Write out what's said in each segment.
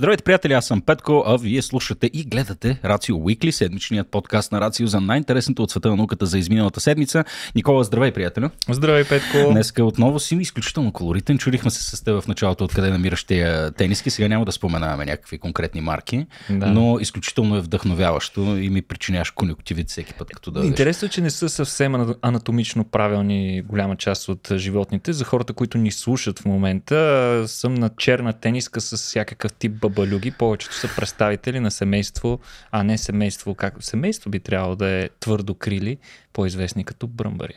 Здравейте, приятели, аз съм Петко, а вие слушате и гледате Рацио Уикли, седмичният подкаст на Рацио за най-интересното от света на науката за изминалата седмица. Никола, здравей, приятелю. Здравей, Петко. Днеска отново си изключително колоритен. Чурихме се с теб в началото откъде намираш тези тениски. Сега няма да споменаваме някакви конкретни марки, да. но изключително е вдъхновяващо и ми причиняваш конюктивит всеки път, като да. Интересно е, че не са съвсем анатомично правилни голяма част от животните. За хората, които ни слушат в момента, съм на черна тениска с всякакъв тип бабалюги, повечето са представители на семейство, а не семейство, как семейство би трябвало да е твърдо крили, по-известни като бръмбари.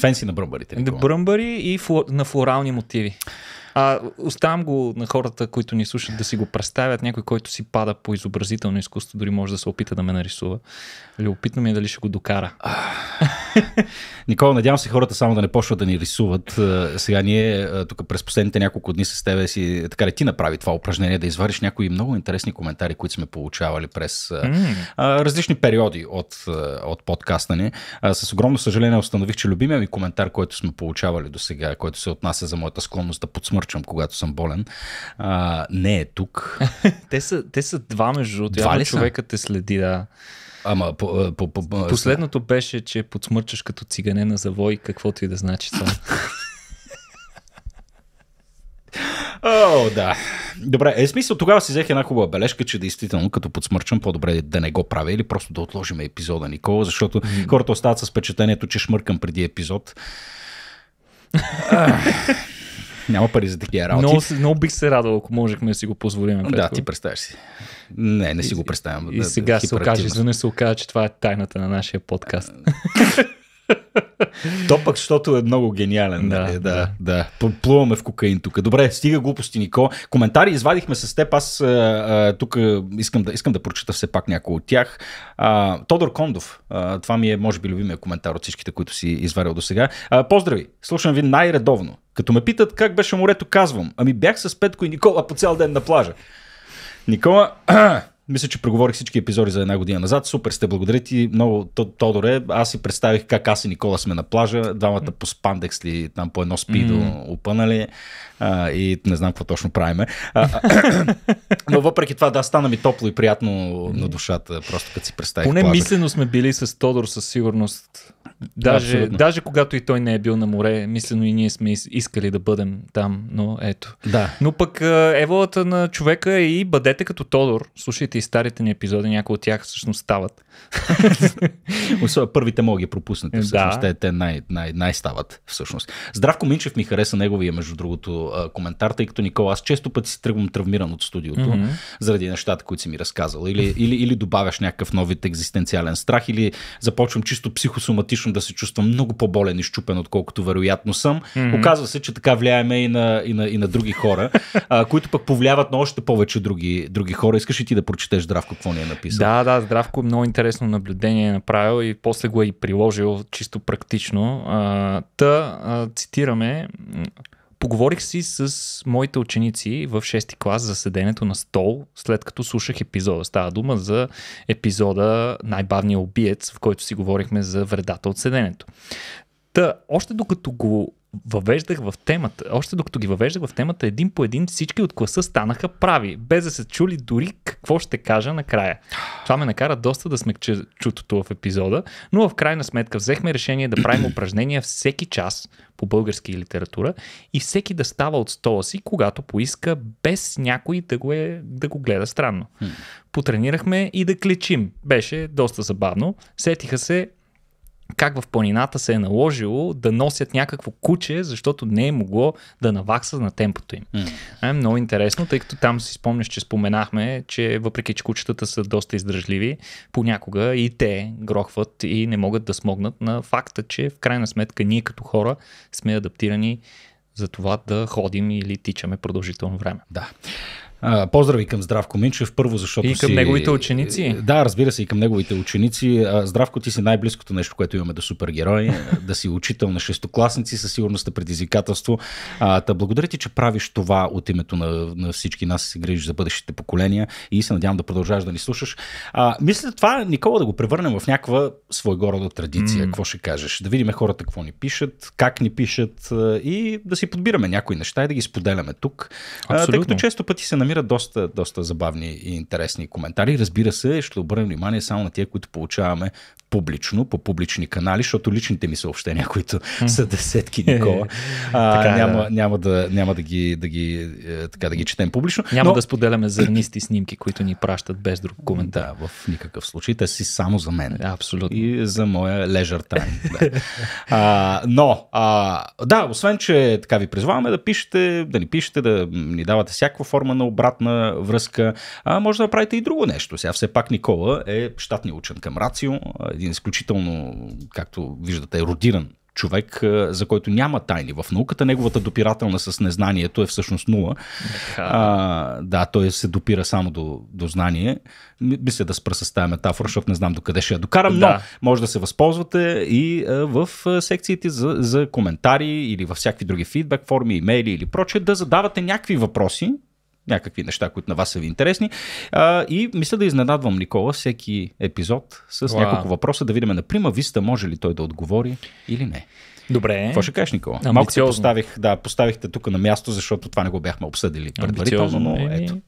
Фенси на бръмбарите. Бръмбари и флор, на флорални мотиви. А, оставам го на хората, които ни слушат, да си го представят. Някой, който си пада по изобразително изкуство, дори може да се опита да ме нарисува. Любопитно ми е дали ще го докара. Никола, надявам се хората само да не почват да ни рисуват. Сега ние тук през последните няколко дни с тебе си, така ли ти направи това упражнение, да извадиш някои много интересни коментари, които сме получавали през mm. а, различни периоди от, от подкаста ни. А, с огромно съжаление установих, че любимия ми коментар, който сме получавали до сега, който се отнася за моята склонност да подсмър мърчам, когато съм болен, а, не е тук. те, са, те са два, между другото. Два човека те следи, да. Ама, по, по, по, по, Последното беше, че подсмърчаш като цигане на завой, каквото и да значи това. О, да. Добре, е смисъл, тогава си взех една хубава бележка, че действително като подсмърчам, по-добре да не го правя или просто да отложим епизода, Никола, защото mm. хората остават с впечатлението, че шмъркам преди епизод. Няма пари за такива работи. Много, много бих се радвал, ако можехме да си го позволим. Да, ти представяш си. Не, не си го представям. И, да, и сега се окаже, не се окаже, че това е тайната на нашия подкаст. То пък, защото е много гениален. Да, нали? да, да. да. Плуваме в кокаин тук. Добре, стига глупости, Нико. Коментари извадихме с теб. Аз а, а, тук искам да, искам да прочета все пак някои от тях. А, Тодор Кондов. А, това ми е, може би, любимия коментар от всичките, които си изварял до сега. Поздрави! Слушам ви най-редовно. Като ме питат как беше морето, казвам. Ами бях с Петко и Никола по цял ден на плажа. Никола, Мисля, че преговорих всички епизоди за една година назад. Супер сте, благодаря ти много, Тодоре. Аз си представих как аз и Никола сме на плажа, двамата по спандекс ли, там по едно спидо mm-hmm. опънали а, и не знам какво точно правиме. но въпреки това, да, стана ми топло и приятно на душата, просто като си представих Поне плажа. мислено сме били с Тодор със сигурност. Даже, даже когато и той не е бил на море, мислено и ние сме искали да бъдем там, но ето. Да. Но пък еволата на човека е и бъдете като Тодор, слушайте старите ни епизоди, някои от тях всъщност стават. Особено първите мога ги пропуснати, всъщност да. те, те най, най, най стават всъщност. Здравко Минчев ми хареса неговия, между другото, коментар, тъй като Никола, аз често пъти си тръгвам травмиран от студиото mm-hmm. заради нещата, които си ми разказал. Или, или, или добавяш някакъв нов вид екзистенциален страх, или започвам чисто психосоматично да се чувствам много по-болен и щупен, отколкото вероятно съм. Mm-hmm. Оказва се, че така влияеме и на, и на, и на други хора, а, които пък повлияват на още повече други, други хора. Искаш и ти да прочетеш прочетеш Здравко какво ни е написал. Да, да, Здравко много интересно наблюдение е направил и после го е и приложил чисто практично. А, та, а, цитираме, поговорих си с моите ученици в 6 ти клас за седенето на стол, след като слушах епизода. Става дума за епизода Най-бавният убиец, в който си говорихме за вредата от седенето. Та, още докато го въвеждах в темата, още докато ги въвеждах в темата, един по един всички от класа станаха прави, без да се чули дори какво ще кажа накрая. Това ме накара доста да сме чутото в епизода, но в крайна сметка взехме решение да правим упражнения всеки час по български литература и всеки да става от стола си, когато поиска, без някой да го, е, да го гледа странно. Потренирахме и да клечим. Беше доста забавно. Сетиха се как в планината се е наложило да носят някакво куче, защото не е могло да навакса на темпото им. Mm. Е много интересно, тъй като там си спомняш, че споменахме, че въпреки, че кучетата са доста издръжливи, понякога и те грохват и не могат да смогнат на факта, че в крайна сметка ние като хора сме адаптирани за това да ходим или тичаме продължително време. Да. А, поздрави към Здравко Минчев, първо защото И към си... неговите ученици. Е, да, разбира се, и към неговите ученици. Здравко, ти си най-близкото нещо, което имаме до супергерои. да си учител на шестокласници, със сигурност е предизвикателство. А, та благодаря ти, че правиш това от името на, на всички нас се грижиш за бъдещите поколения и се надявам да продължаваш да ни слушаш. А, мисля това, Никола, да го превърнем в някаква своего рода традиция. Mm. Какво ще кажеш? Да видим хората какво ни пишат, как ни пишат и да си подбираме някои неща и да ги споделяме тук. Абсолютно. А, тъй като често пъти се намираме намира доста, доста забавни и интересни коментари. Разбира се, ще обърнем внимание само на тия, които получаваме публично, по публични канали, защото личните ми съобщения, които са десетки, Никола, а, е, няма, няма, да, няма да, ги, да, ги, е, така, да ги четем публично. Няма но... да споделяме зърнисти снимки, които ни пращат без друг коментар. Да, в никакъв случай. Те си само за мен. Абсолютно. И за моя leisure тайм. Да. но, а, да, освен, че така ви призваваме да пишете, да ни пишете, да ни давате всякаква форма на обратно обратна връзка. А може да правите и друго нещо. Сега все пак Никола е щатния учен към Рацио, един изключително, както виждате, родиран човек, за който няма тайни в науката. Неговата допирателна с незнанието е всъщност нула. А, да, той се допира само до, до знание. Мисля да спра с тази метафора, защото не знам докъде ще я докарам, да. но може да се възползвате и в секциите за, за коментари или във всякакви други фидбек форми, имейли или прочее, да задавате някакви въпроси, някакви неща, които на вас са ви интересни. А, и мисля да изненадвам Никола всеки епизод с Уау. няколко въпроса, да видим на прима виста може ли той да отговори или не. Добре. Какво ще кажеш, Никола? Амбициозно. Малко се поставих, да, поставихте тук на място, защото това не го бяхме обсъдили предварително, но ето.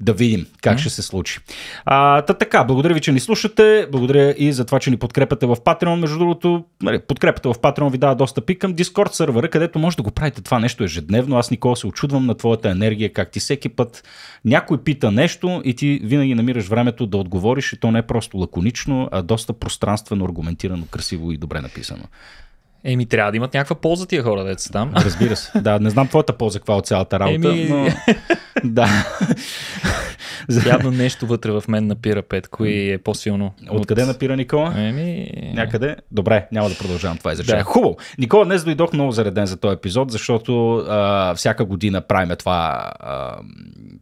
Да видим как м ще се случи. А, та така, благодаря ви, че ни слушате. Благодаря и за това, че ни подкрепяте в Patreon. Между другото, нали, подкрепата в Patreon ви дава достъп и към Discord сервера, където може да го правите това нещо ежедневно. Аз, Никола, се очудвам на твоята енергия, как ти всеки път някой пита нещо и ти винаги намираш времето да отговориш и то не е просто лаконично, а доста пространствено, аргументирано, красиво и добре написано. Еми, трябва да имат някаква полза тия хора, деца там. Разбира се. Да, не знам твоята полза каква от цялата работа, Еми... но... да. Явно нещо вътре в мен напира Петко и е по-силно. Откъде от... напира Никола? Еми... Някъде? Добре, няма да продължавам това изречение. Да. Хубаво. Никола, днес дойдох много зареден за този епизод, защото а, всяка година правиме това а,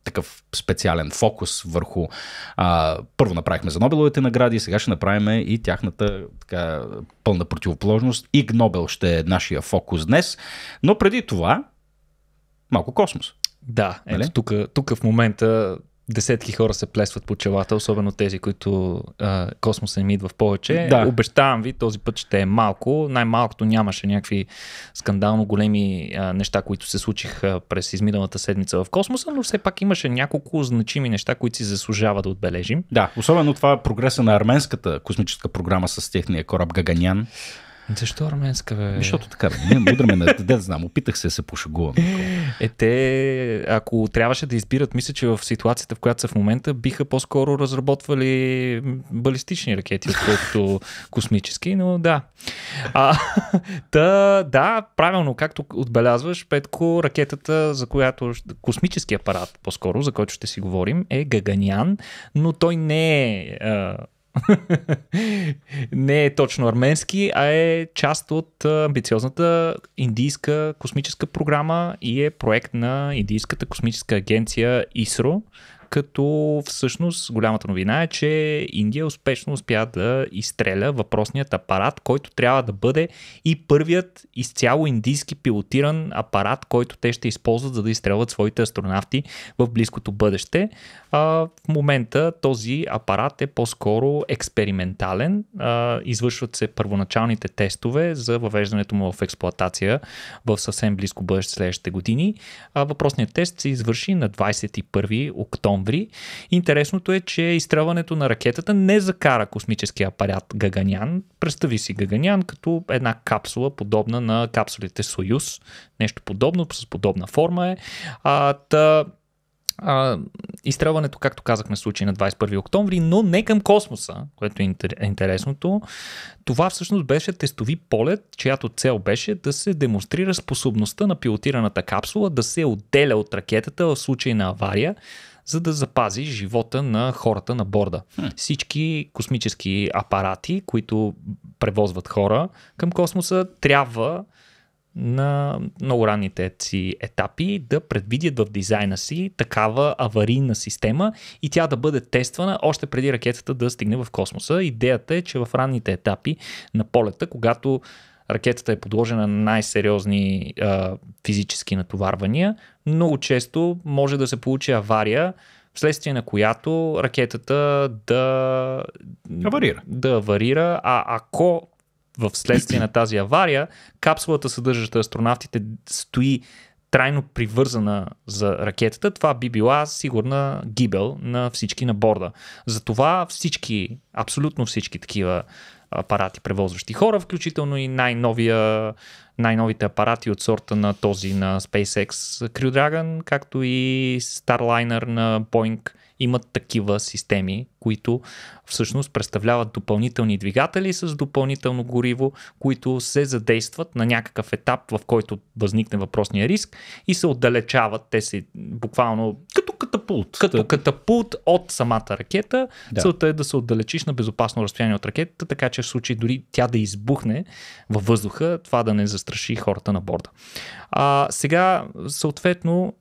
такъв специален фокус върху... А, първо направихме за Нобеловите награди, сега ще направим и тяхната така, пълна противоположност. И Гнобел ще е нашия фокус днес. Но преди това, малко космос. Да, нали? ето тук, тук в момента десетки хора се плесват по челата, особено тези, които а, космоса им идва в повече. Да. Обещавам ви, този път ще е малко. Най-малкото нямаше някакви скандално големи а, неща, които се случиха през изминалата седмица в космоса, но все пак имаше няколко значими неща, които си заслужава да отбележим. Да, особено това е прогреса на арменската космическа програма с техния кораб Гаганян. Защо арменска, бе? Защото така, бе, ние ме, не, да знам, опитах се да се пошегувам. Е, те, ако трябваше да избират, мисля, че в ситуацията, в която са в момента, биха по-скоро разработвали балистични ракети, отколкото космически, но да. А, та, да, правилно, както отбелязваш, Петко, ракетата, за която космически апарат, по-скоро, за който ще си говорим, е Гаганян, но той не е не е точно арменски, а е част от амбициозната индийска космическа програма и е проект на Индийската космическа агенция ИСРО, като всъщност голямата новина е, че Индия успешно успя да изстреля въпросният апарат, който трябва да бъде и първият изцяло индийски пилотиран апарат, който те ще използват за да изстрелват своите астронавти в близкото бъдеще. А, в момента този апарат е по-скоро експериментален. А, извършват се първоначалните тестове за въвеждането му в експлоатация в съвсем близко бъдеще следващите години. А, въпросният тест се извърши на 21 октомври октомври. Интересното е, че изстрелването на ракетата не закара космическия апарат Гаганян. Представи си Гаганян като една капсула, подобна на капсулите Союз. Нещо подобно, с подобна форма е. А, та, а, изстрелването, както казахме, случи на 21 октомври, но не към космоса, което е интересното. Това всъщност беше тестови полет, чиято цел беше да се демонстрира способността на пилотираната капсула да се отделя от ракетата в случай на авария, за да запази живота на хората на борда. Хм. Всички космически апарати, които превозват хора към космоса, трябва на много ранните си етапи да предвидят в дизайна си такава аварийна система и тя да бъде тествана още преди ракетата да стигне в космоса. Идеята е, че в ранните етапи на полета, когато ракетата е подложена на най-сериозни а, физически натоварвания, много често може да се получи авария, вследствие на която ракетата да аварира. Да аварира а ако в следствие на тази авария капсулата, съдържаща астронавтите, стои трайно привързана за ракетата, това би била сигурна гибел на всички на борда. Затова всички, абсолютно всички такива апарати, превозващи хора, включително и най-новия, най-новите апарати от сорта на този на SpaceX Crew Dragon, както и Starliner на Boeing имат такива системи, които всъщност представляват допълнителни двигатели с допълнително гориво, които се задействат на някакъв етап, в който възникне въпросния риск и се отдалечават. Те се буквално като катапулт. Като катапулт от самата ракета. Да. Целта е да се отдалечиш на безопасно разстояние от ракетата, така че в случай дори тя да избухне във въздуха, това да не застраши хората на борда. А, сега, съответно,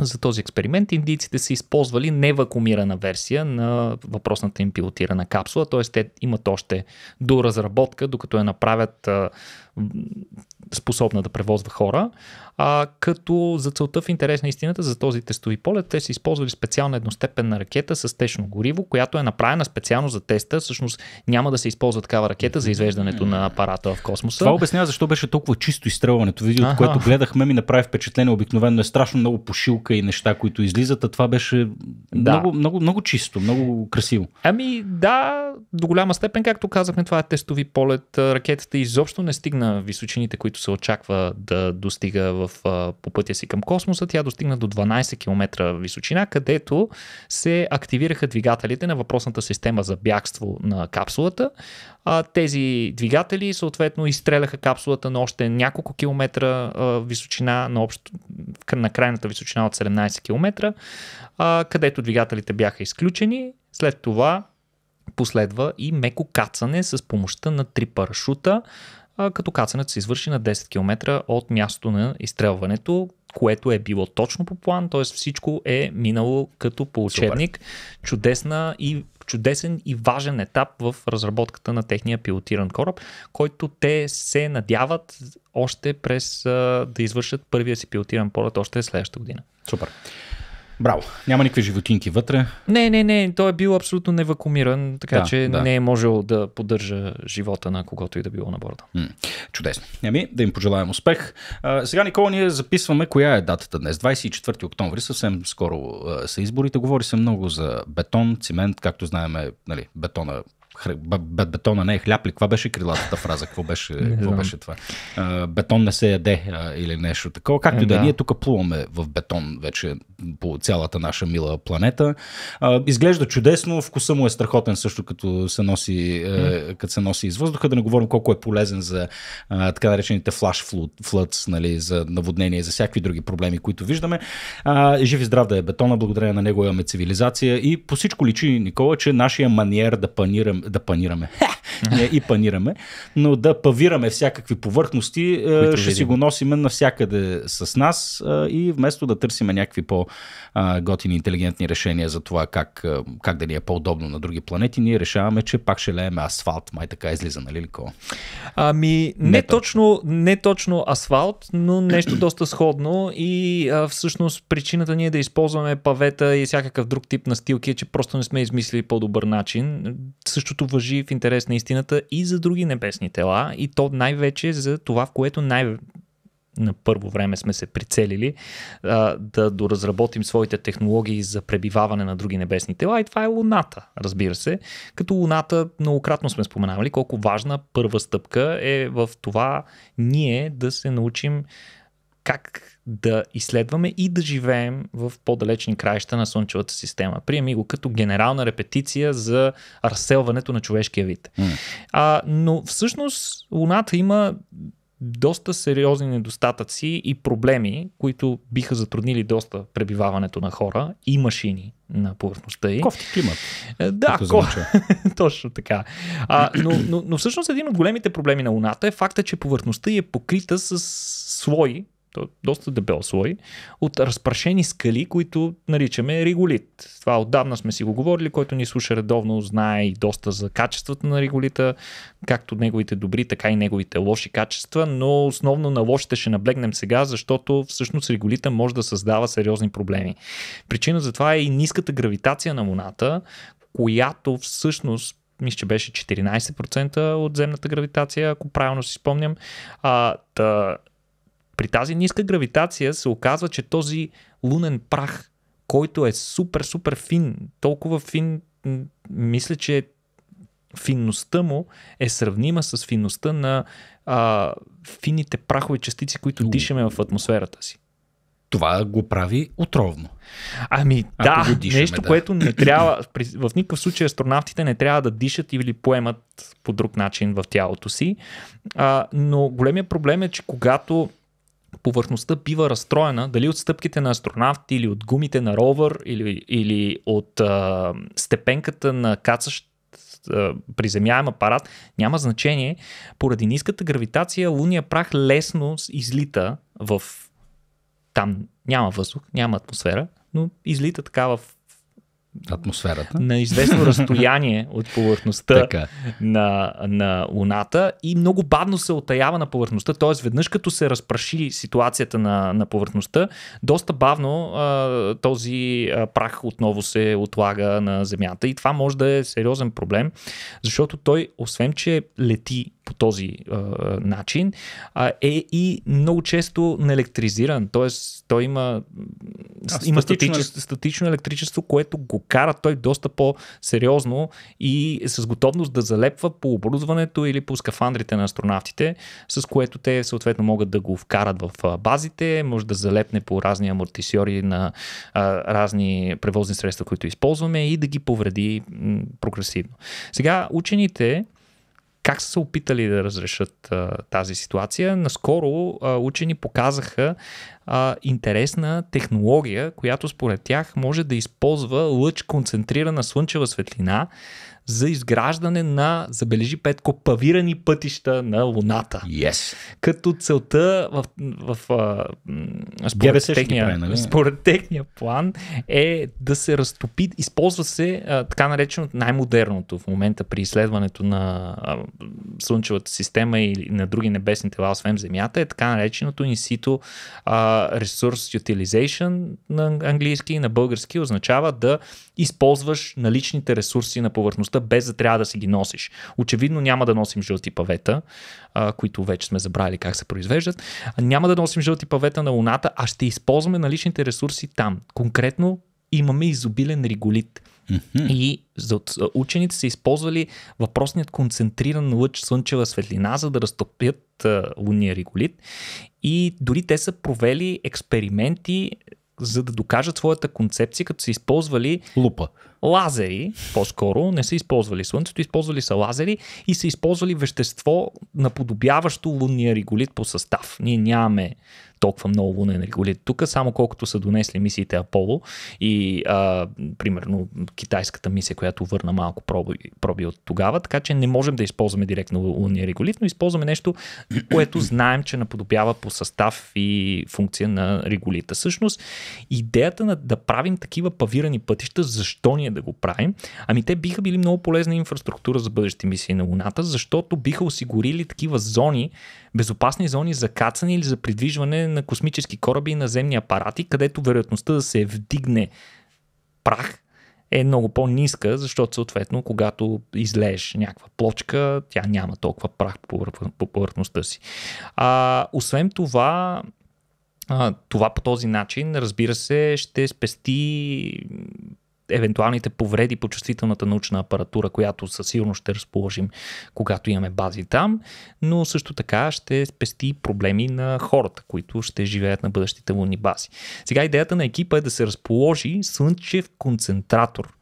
за този експеримент индийците са използвали невакумирана версия на въпросната им пилотирана капсула, т.е. те имат още до разработка, докато я направят способна да превозва хора, а, като за целта в интерес на истината за този тестови полет те са използвали специална едностепенна ракета с течно гориво, която е направена специално за теста. Всъщност няма да се използва такава ракета за извеждането на апарата в космоса. Това обяснява защо беше толкова чисто изстрелването. Видеото, Аха. което гледахме, ми направи впечатление. Обикновено е страшно много пошилка и неща, които излизат, а това беше да. много, много, много чисто, много красиво. Ами да, до голяма степен, както казахме, това е тестови полет. Ракетата изобщо не стигна на височините, които се очаква да достига в, по пътя си към космоса, тя достигна до 12 км височина, където се активираха двигателите на въпросната система за бягство на капсулата. А, тези двигатели съответно изстреляха капсулата на още няколко километра а, височина, на, общо, на крайната височина от 17 км, а, където двигателите бяха изключени. След това последва и меко кацане с помощта на три парашута като кацането се извърши на 10 км от мястото на изстрелването, което е било точно по план, т.е. всичко е минало като по учебник. Чудесна и чудесен и важен етап в разработката на техния пилотиран кораб, който те се надяват още през да извършат първия си пилотиран полет още следващата година. Супер. Браво. Няма никакви животинки вътре. Не, не, не. Той е бил абсолютно невакумиран, така да, че да. не е можел да поддържа живота на когото и да било на борда. М- чудесно. Ами, да им пожелаем успех. А, сега, Никола, ние записваме коя е датата днес. 24 октомври, съвсем скоро а, са изборите. Говори се много за бетон, цимент, както знаем, нали, бетона бетона не е хляб ли? Каква беше крилатата фраза? Какво беше, какво беше това? бетон не се яде или нещо такова. Както е, и е, да, ние тук плуваме в бетон вече по цялата наша мила планета. изглежда чудесно, вкуса му е страхотен също като се носи, е, като се носи из въздуха. Да не говорим колко е полезен за така наречените флаш флъц, нали, за наводнение, за всякакви други проблеми, които виждаме. жив и здрав да е бетона, благодарение на него имаме цивилизация и по всичко личи, Никола, че нашия маниер да планираме, да панираме. Не и панираме, но да павираме всякакви повърхности, е, Които ще видим. си го носиме навсякъде с нас е, и вместо да търсиме някакви по-готини, интелигентни решения за това как, е, как да ни е по-удобно на други планети, ние решаваме, че пак ще лееме асфалт. Май така излиза, нали ли Ами, не, не точно, не точно асфалт, но нещо доста сходно и а, всъщност причината ние да използваме павета и всякакъв друг тип настилки е, че просто не сме измислили по-добър начин. Също Същото въжи в интерес на истината и за други небесни тела, и то най-вече за това, в което най- на първо време сме се прицелили а, да доразработим своите технологии за пребиваване на други небесни тела и това е Луната, разбира се. Като Луната многократно сме споменавали колко важна първа стъпка е в това ние да се научим как да изследваме и да живеем в по-далечни краища на Слънчевата система. Приеми го като генерална репетиция за разселването на човешкия вид. Mm. А, но всъщност Луната има доста сериозни недостатъци и проблеми, които биха затруднили доста пребиваването на хора и машини на повърхността й. Кофти климат. Е, да, ко... точно така. А, но, но, но всъщност един от големите проблеми на Луната е факта, че повърхността й е покрита с слой, е доста дебел слой от разпрашени скали, които наричаме реголит. Това отдавна сме си го говорили, който ни слуша редовно, знае и доста за качествата на реголита, както неговите добри, така и неговите лоши качества, но основно на лошите ще наблегнем сега, защото всъщност реголита може да създава сериозни проблеми. Причина за това е и ниската гравитация на Луната, която всъщност мисля, че беше 14% от земната гравитация, ако правилно си спомням. А, та, при тази ниска гравитация се оказва, че този лунен прах, който е супер, супер фин, толкова фин, мисля, че финността му е сравнима с финността на а, фините прахови частици, които дишаме в атмосферата си. Това го прави отровно. Ами да, дишаме, нещо, да. което не трябва, в никакъв случай астронавтите не трябва да дишат или поемат по друг начин в тялото си. А, но големия проблем е, че когато повърхността бива разстроена дали от стъпките на астронавт или от гумите на ровър или, или от а, степенката на кацащ приземяем апарат, няма значение. Поради ниската гравитация луния прах лесно излита в... Там няма въздух, няма атмосфера, но излита така в атмосферата. На известно разстояние от повърхността така. На, на Луната и много бавно се отаява на повърхността, т.е. веднъж като се разпраши ситуацията на, на повърхността, доста бавно а, този а, прах отново се отлага на Земята и това може да е сериозен проблем, защото той, освен че лети по този а, начин, а, е и много често неелектризиран. Т.е. той има, а, има статично... Е. Статично, статично електричество, което го кара той доста по-сериозно и с готовност да залепва по оборудването или по скафандрите на астронавтите, с което те съответно могат да го вкарат в базите, може да залепне по разни амортисьори на а, разни превозни средства, които използваме и да ги повреди м- прогресивно. Сега учените как са се опитали да разрешат а, тази ситуация? Наскоро а, учени показаха а, интересна технология, която според тях може да използва лъч концентрирана слънчева светлина, за изграждане на, забележи Петко, павирани пътища на Луната. Yes. Като целта в, в, в според, техния, прави, нали? според техния план е да се разтопи, използва се а, така нареченото най-модерното в момента при изследването на а, Слънчевата система и на други небесни тела, освен Земята, е така нареченото инсито ресурс utilization на английски и на български означава да използваш наличните ресурси на повърхността, без да трябва да си ги носиш. Очевидно няма да носим жълти павета, а, които вече сме забрали как се произвеждат. Няма да носим жълти павета на Луната, а ще използваме наличните ресурси там. Конкретно имаме изобилен реголит. Mm-hmm. И за учените са използвали въпросният концентриран лъч слънчева светлина, за да разтопят лунния реголит. И дори те са провели експерименти за да докажат своята концепция, като са използвали лупа. Лазери, по-скоро, не са използвали Слънцето, използвали са лазери и са използвали вещество, наподобяващо лунния реголит по състав. Ние нямаме толкова много лунен реголит. Тук само колкото са донесли мисиите Аполо и а, примерно китайската мисия, която върна малко проби, проби от тогава, така че не можем да използваме директно лунния реголит, но използваме нещо, което знаем, че наподобява по състав и функция на реголита. Същност, идеята на да правим такива павирани пътища, защо ние да го правим? Ами те биха били много полезна инфраструктура за бъдещи мисии на Луната, защото биха осигурили такива зони, безопасни зони за кацане или за придвижване на космически кораби и наземни апарати, където вероятността да се вдигне прах е много по-ниска, защото съответно, когато излееш някаква плочка, тя няма толкова прах по повърхността си. А, освен това, а, това по този начин, разбира се, ще спести евентуалните повреди по чувствителната научна апаратура, която със сигурност ще разположим, когато имаме бази там, но също така ще спести проблеми на хората, които ще живеят на бъдещите лунни бази. Сега идеята на екипа е да се разположи слънчев концентратор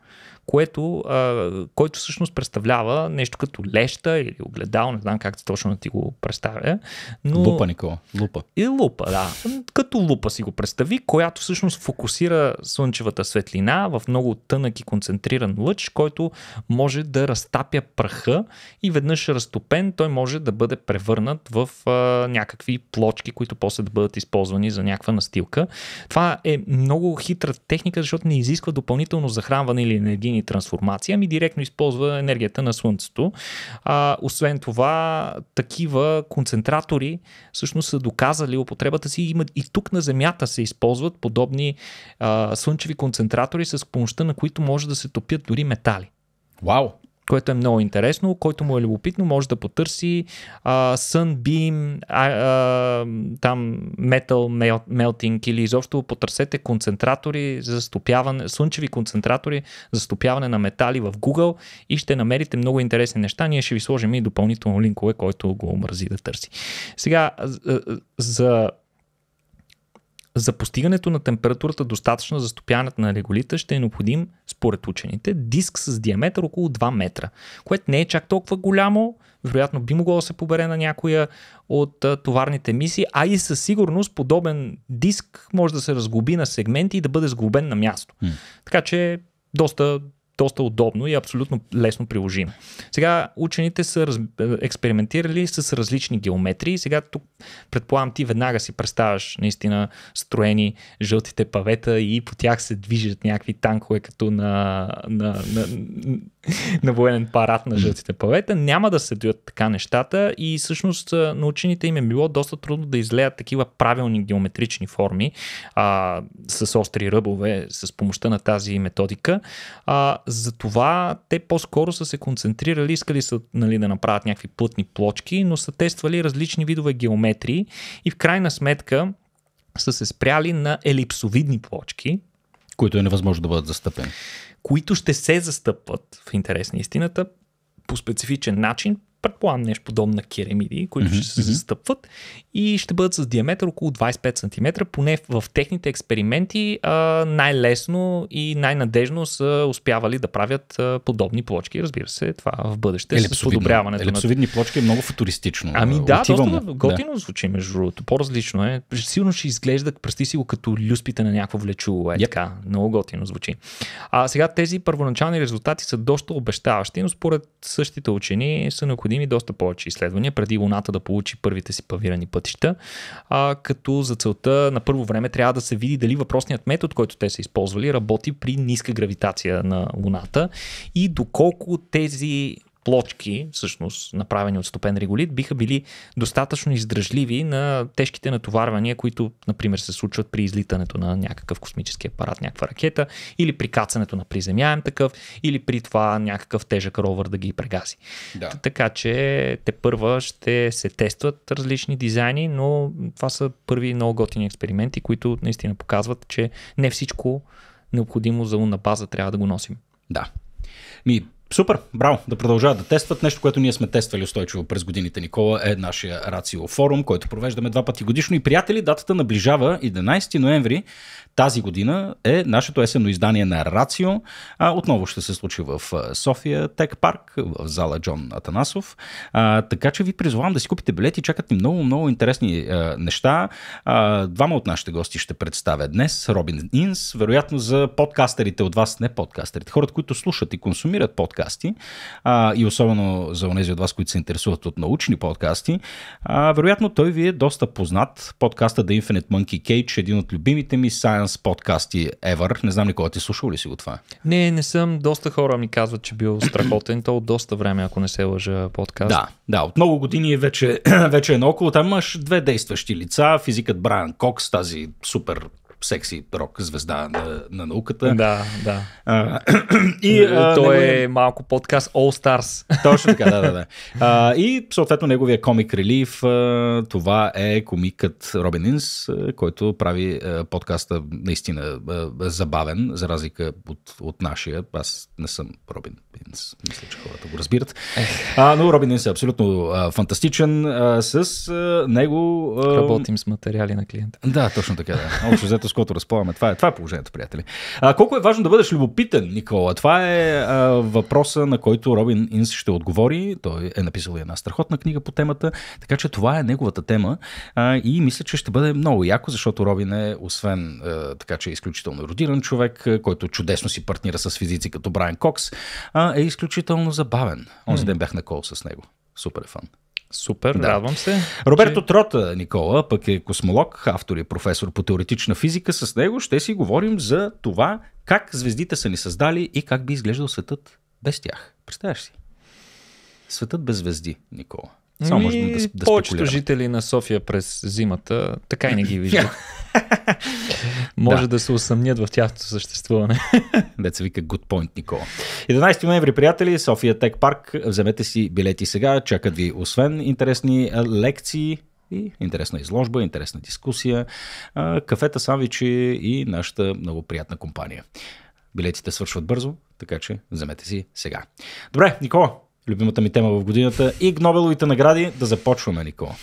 което, а, който всъщност представлява нещо като леща или огледал, не знам как точно да ти го представя. Но... Лупа, Никола. Лупа. И лупа, да. Като лупа си го представи, която всъщност фокусира слънчевата светлина в много тънък и концентриран лъч, който може да разтапя праха и веднъж разтопен, той може да бъде превърнат в а, някакви плочки, които после да бъдат използвани за някаква настилка. Това е много хитра техника, защото не изисква допълнително захранване или енергия енергийни трансформации, ами директно използва енергията на Слънцето. А, освен това, такива концентратори всъщност са доказали употребата си. Имат, и тук на Земята се използват подобни а, слънчеви концентратори, с помощта на които може да се топят дори метали. Вау! което е много интересно. Който му е любопитно, може да потърси uh, Sunbeam, uh, uh, там Metal Melting или изобщо потърсете концентратори за стопяване, слънчеви концентратори за стопяване на метали в Google и ще намерите много интересни неща. Ние ще ви сложим и допълнително линкове, който го мързи да търси. Сега, uh, за за постигането на температурата достатъчна за стопянето на реголита ще е необходим, според учените, диск с диаметър около 2 метра, което не е чак толкова голямо, вероятно би могло да се побере на някоя от товарните мисии, а и със сигурност подобен диск може да се разглоби на сегменти и да бъде сглобен на място. Mm. Така че доста доста удобно и абсолютно лесно приложимо. Сега учените са раз, е, експериментирали с различни геометрии. Сега тук предполагам ти веднага си представяш наистина строени жълтите павета и по тях се движат някакви танкове като на, на, на, на военен парад на жълтите павета. Няма да се дойдат така нещата и всъщност на учените им е било доста трудно да излеят такива правилни геометрични форми а, с остри ръбове с помощта на тази методика. А, затова те по-скоро са се концентрирали, искали са нали, да направят някакви плътни плочки, но са тествали различни видове геометрии и в крайна сметка са се спряли на елипсовидни плочки. Които е невъзможно да бъдат застъпени които ще се застъпват в интерес на истината по специфичен начин предполагам нещо подобно на керамиди, които mm-hmm. ще се застъпват и ще бъдат с диаметър около 25 см. Поне в техните експерименти а, най-лесно и най-надежно са успявали да правят а, подобни плочки. Разбира се, това в бъдеще е, с подобряването. Елипсовидни на... плочки е много футуристично. Ами да, Отивам. доста готино да. звучи между другото. По-различно е. Сигурно ще изглежда, пръсти си го като люспите на някакво влечуло. Е yep. така, много готино звучи. А сега тези първоначални резултати са доста обещаващи, но според същите учени са необходими необходими доста повече изследвания, преди Луната да получи първите си павирани пътища, а, като за целта на първо време трябва да се види дали въпросният метод, който те са използвали, работи при ниска гравитация на Луната и доколко тези плочки, всъщност направени от стопен реголит, биха били достатъчно издръжливи на тежките натоварвания, които, например, се случват при излитането на някакъв космически апарат, някаква ракета, или при кацането на приземяем такъв, или при това някакъв тежък ровър да ги прегази. Да. Така че те първа ще се тестват различни дизайни, но това са първи много готини експерименти, които наистина показват, че не всичко необходимо за луна база трябва да го носим. Да. Ми, Супер, браво, да продължават да тестват. Нещо, което ние сме тествали устойчиво през годините, Никола, е нашия Рацио форум, който провеждаме два пъти годишно. И приятели, датата наближава 11 ноември тази година е нашето есенно издание на Рацио. А, отново ще се случи в София Тек Парк, в зала Джон Атанасов. А, така че ви призовавам да си купите билети. Чакат ни много, много интересни а, неща. А, двама от нашите гости ще представя днес. Робин Инс, вероятно за подкастерите от вас, не подкастерите, хората, които слушат и консумират подкаст подкасти, а, и особено за тези от вас, които се интересуват от научни подкасти, а, вероятно той ви е доста познат. Подкаста The Infinite Monkey Cage, един от любимите ми science подкасти ever. Не знам никога ти е слушал ли си го това? Не, не съм. Доста хора ми казват, че бил страхотен. То от доста време, ако не се лъжа подкаст. Да, да, от много години е вече, вече е наоколо. Там имаш две действащи лица. Физикът Брайан Кокс, тази супер секси рок звезда на, на науката. Да, да. А, и, е, а, Той е малко подкаст All Stars. Точно така, да, да. да. А, и съответно неговия комик релив, това е комикът Робин Инс, който прави подкаста наистина забавен, за разлика от, от нашия. Аз не съм Робин Инс, мисля, че хората го разбират. А, но Робин Инс е абсолютно а, фантастичен. А, с а, него... А... Работим с материали на клиента. Да, точно така. Да. Общо взето с дърското разполагаме. Това е, това е положението, приятели. А, колко е важно да бъдеш любопитен, Никола? Това е а, въпроса, на който Робин Инс ще отговори. Той е написал и една страхотна книга по темата, така че това е неговата тема а, и мисля, че ще бъде много яко, защото Робин е, освен а, така, че е изключително родиран човек, който чудесно си партнира с физици като Брайан Кокс, а, е изключително забавен. Онзи ден бях на кол с него. Супер е фан. Супер, да. радвам се. Роберто че... Трота, Никола, пък е космолог, автор и професор по теоретична физика. С него ще си говорим за това как звездите са ни създали и как би изглеждал светът без тях. Представяш си? Светът без звезди, Никола. Само и ами, можем да, да повечето жители на София през зимата така и не ги виждат. Може да. да се усъмнят в тяхното съществуване. Деца вика good point, Никола. 11 ноември, приятели, София Тек Парк. Вземете си билети сега. Чакат ви освен интересни лекции, и интересна изложба, интересна дискусия, кафета, самвичи и нашата много приятна компания. Билетите свършват бързо, така че вземете си сега. Добре, Никола, любимата ми тема в годината и Гнобеловите награди. Да започваме, Никола.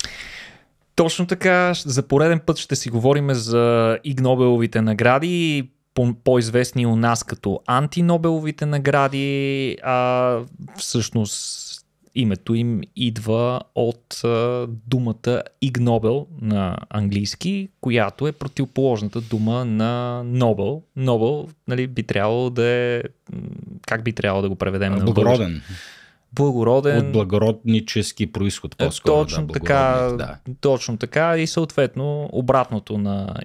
Точно така, за пореден път ще си говорим за Игнобеловите награди, по-известни у нас като антинобеловите награди, а всъщност името им идва от а, думата Игнобел на английски, която е противоположната дума на Нобел. Нобел нали, би трябвало да е. Как би трябвало да го преведем? Благороден. На благороден. От благороднически происход е, по-скоро. Точно, да, така, да. точно така и съответно обратното на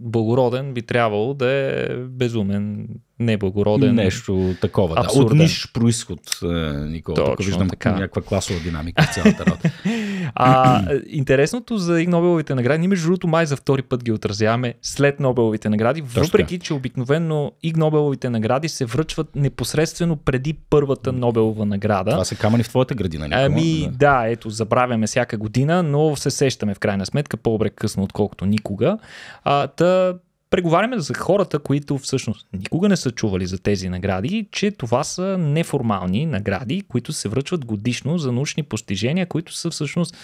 благороден би трябвало да е безумен, неблагороден. Нещо такова, абсурден. да. От ниш происход, е, Никола. Точно, Тук виждам така. някаква класова динамика в цялата работа. А, интересното за Иг Нобеловите награди, ние между другото май за втори път ги отразяваме след Нобеловите награди, въпреки че обикновено и Нобеловите награди се връчват непосредствено преди първата Нобелова награда. Това са камъни в твоята градина. Никога. Ами нали? да, ето, забравяме всяка година, но се сещаме в крайна сметка по обре късно, отколкото никога. А, та преговаряме за хората, които всъщност никога не са чували за тези награди, че това са неформални награди, които се връчват годишно за научни постижения, които са всъщност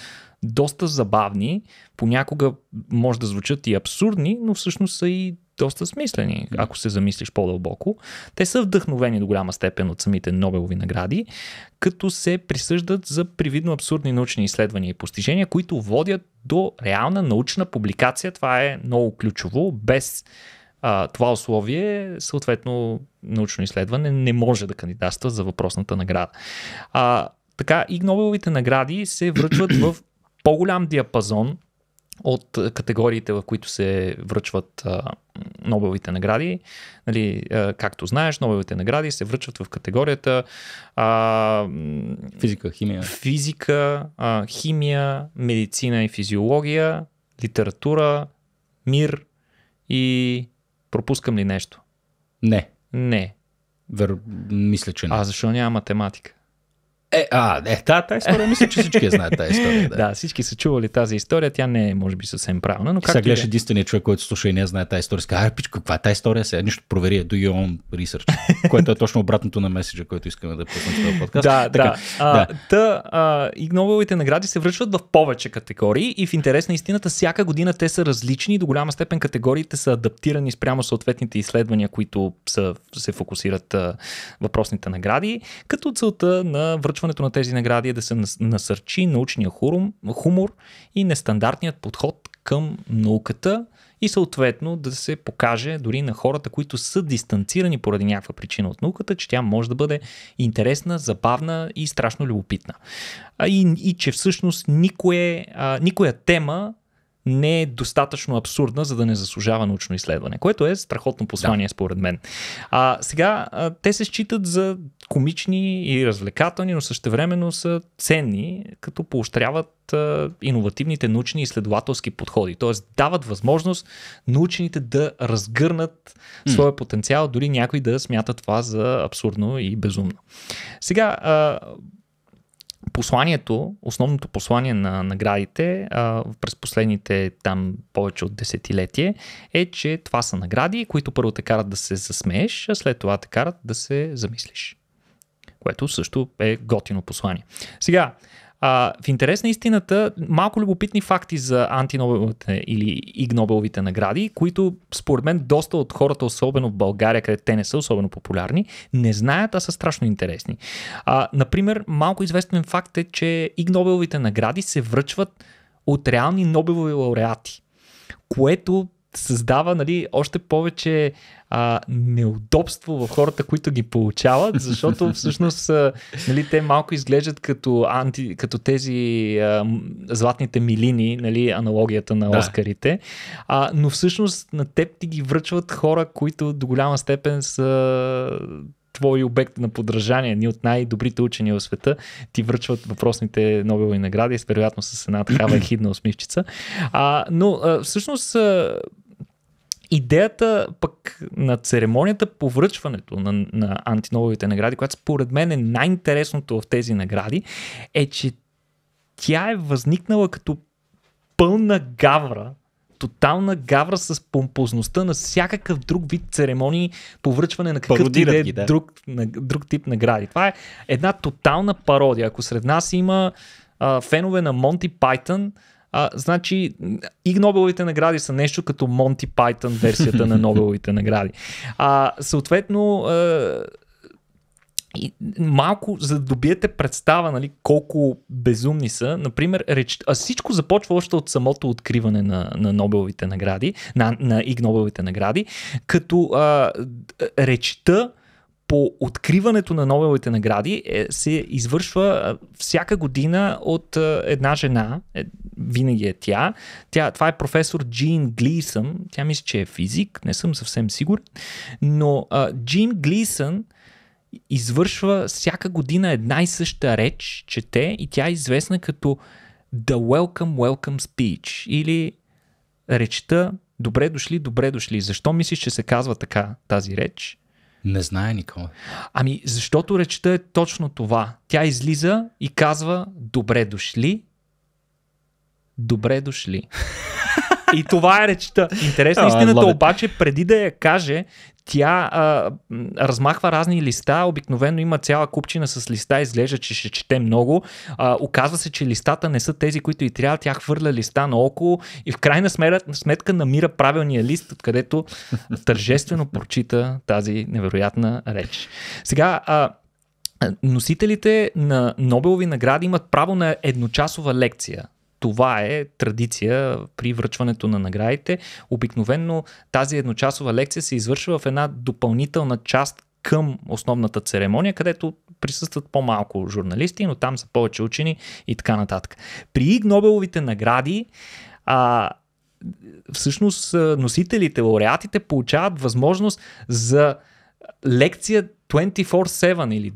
доста забавни, понякога може да звучат и абсурдни, но всъщност са и доста смислени, ако се замислиш по-дълбоко. Те са вдъхновени до голяма степен от самите Нобелови награди, като се присъждат за привидно абсурдни научни изследвания и постижения, които водят до реална научна публикация. Това е много ключово. Без а, това условие, съответно, научно изследване не може да кандидатства за въпросната награда. А, така и Нобеловите награди се връчват в по-голям диапазон от категориите, в които се връчват а, Нобеловите награди. Нали, а, както знаеш, Нобеловите награди се връчват в категорията а, физика, химия. Физика, а, химия, медицина и физиология, литература, мир и пропускам ли нещо? Не. Не. Вер... Мисля, че не. А защо няма математика? Е, а, не, тази, тази история, мисля, че всички я знаят тази история. Да. да, всички са чували тази история, тя не е, може би, съвсем правилна. Но сега гледаш е. единствения човек, който слуша и не знае тази история, а, пич, каква е тази история? Сега нищо провери, do your own research, което е точно обратното на меседжа, който искаме да пуснем в този подкаст. Да, така, да. А, да. Та, а, и новите награди се връчват в повече категории и в интерес на истината, всяка година те са различни, до голяма степен категориите са адаптирани спрямо съответните изследвания, които са, се фокусират а, въпросните награди, като целта на връчването връчването на тези награди е да се насърчи научния хурум, хумор и нестандартният подход към науката и съответно да се покаже дори на хората, които са дистанцирани поради някаква причина от науката, че тя може да бъде интересна, забавна и страшно любопитна. и, и че всъщност никое, а, никоя тема не е достатъчно абсурдна, за да не заслужава научно изследване, което е страхотно послание да. според мен. А, сега, а, те се считат за комични и развлекателни, но същевременно са ценни, като поощряват а, иновативните научни и изследователски подходи. Т.е. дават възможност научените да разгърнат mm. своя потенциал, дори някой да смята това за абсурдно и безумно. Сега, а, посланието, основното послание на наградите а, през последните там повече от десетилетие е, че това са награди, които първо те карат да се засмееш, а след това те карат да се замислиш. Което също е готино послание. Сега, а, в интерес на истината, малко любопитни факти за антинобеловите или игнобеловите награди, които според мен доста от хората, особено в България, където те не са особено популярни, не знаят, а са страшно интересни. А, например, малко известен факт е, че игнобеловите награди се връчват от реални Нобелови лауреати, което създава нали, още повече а, неудобство в хората, които ги получават, защото всъщност а, нали, те малко изглеждат като, анти, като тези а, златните милини, нали, аналогията на да. Оскарите, а, но всъщност на теб ти ги връчват хора, които до голяма степен са твой обект на подражание. ни от най-добрите учени в света ти връчват въпросните Нобелови награди, вероятно с една такава ехидна усмивчица. А, но а, всъщност а, идеята пък на церемонията по връчването на, на антиновите награди, която според мен е най-интересното в тези награди, е, че тя е възникнала като пълна гавра, тотална гавра с помпозността на всякакъв друг вид церемонии по връчване на какъвто и да е друг, на, друг тип награди. Това е една тотална пародия. Ако сред нас има а, фенове на Монти Пайтън, а, значи и Нобеловите награди са нещо като Монти Пайтън версията на Нобеловите награди. А, съответно, а, и малко, за да добиете представа нали, колко безумни са, например, реч... а всичко започва още от самото откриване на, на Нобеловите награди, на, на Иг Нобеловите награди, като а, речта по откриването на Нобеловите награди е, се извършва всяка година от е, една жена, е, винаги е тя. тя. Това е професор Джин Глисън, тя мисля, че е физик, не съм съвсем сигурен, но е, Джин Глисън извършва всяка година една и съща реч, чете и тя е известна като The Welcome Welcome Speech или речта Добре дошли, добре дошли. Защо мислиш, че се казва така тази реч? Не знае никой. Ами, защото речта е точно това. Тя излиза и казва, добре дошли, добре дошли. И това е речта. Интересна истината, обаче, преди да я каже, тя а, размахва разни листа, обикновено има цяла купчина с листа, изглежда, че ще чете много. А, оказва се, че листата не са тези, които и трябва, тя хвърля листа наоколо и в крайна сметка, сметка намира правилния лист, откъдето тържествено прочита тази невероятна реч. Сега, а, Носителите на Нобелови награди имат право на едночасова лекция това е традиция при връчването на наградите. Обикновенно тази едночасова лекция се извършва в една допълнителна част към основната церемония, където присъстват по-малко журналисти, но там са повече учени и така нататък. При Иг Нобеловите награди а, всъщност носителите, лауреатите получават възможност за лекция 24-7 или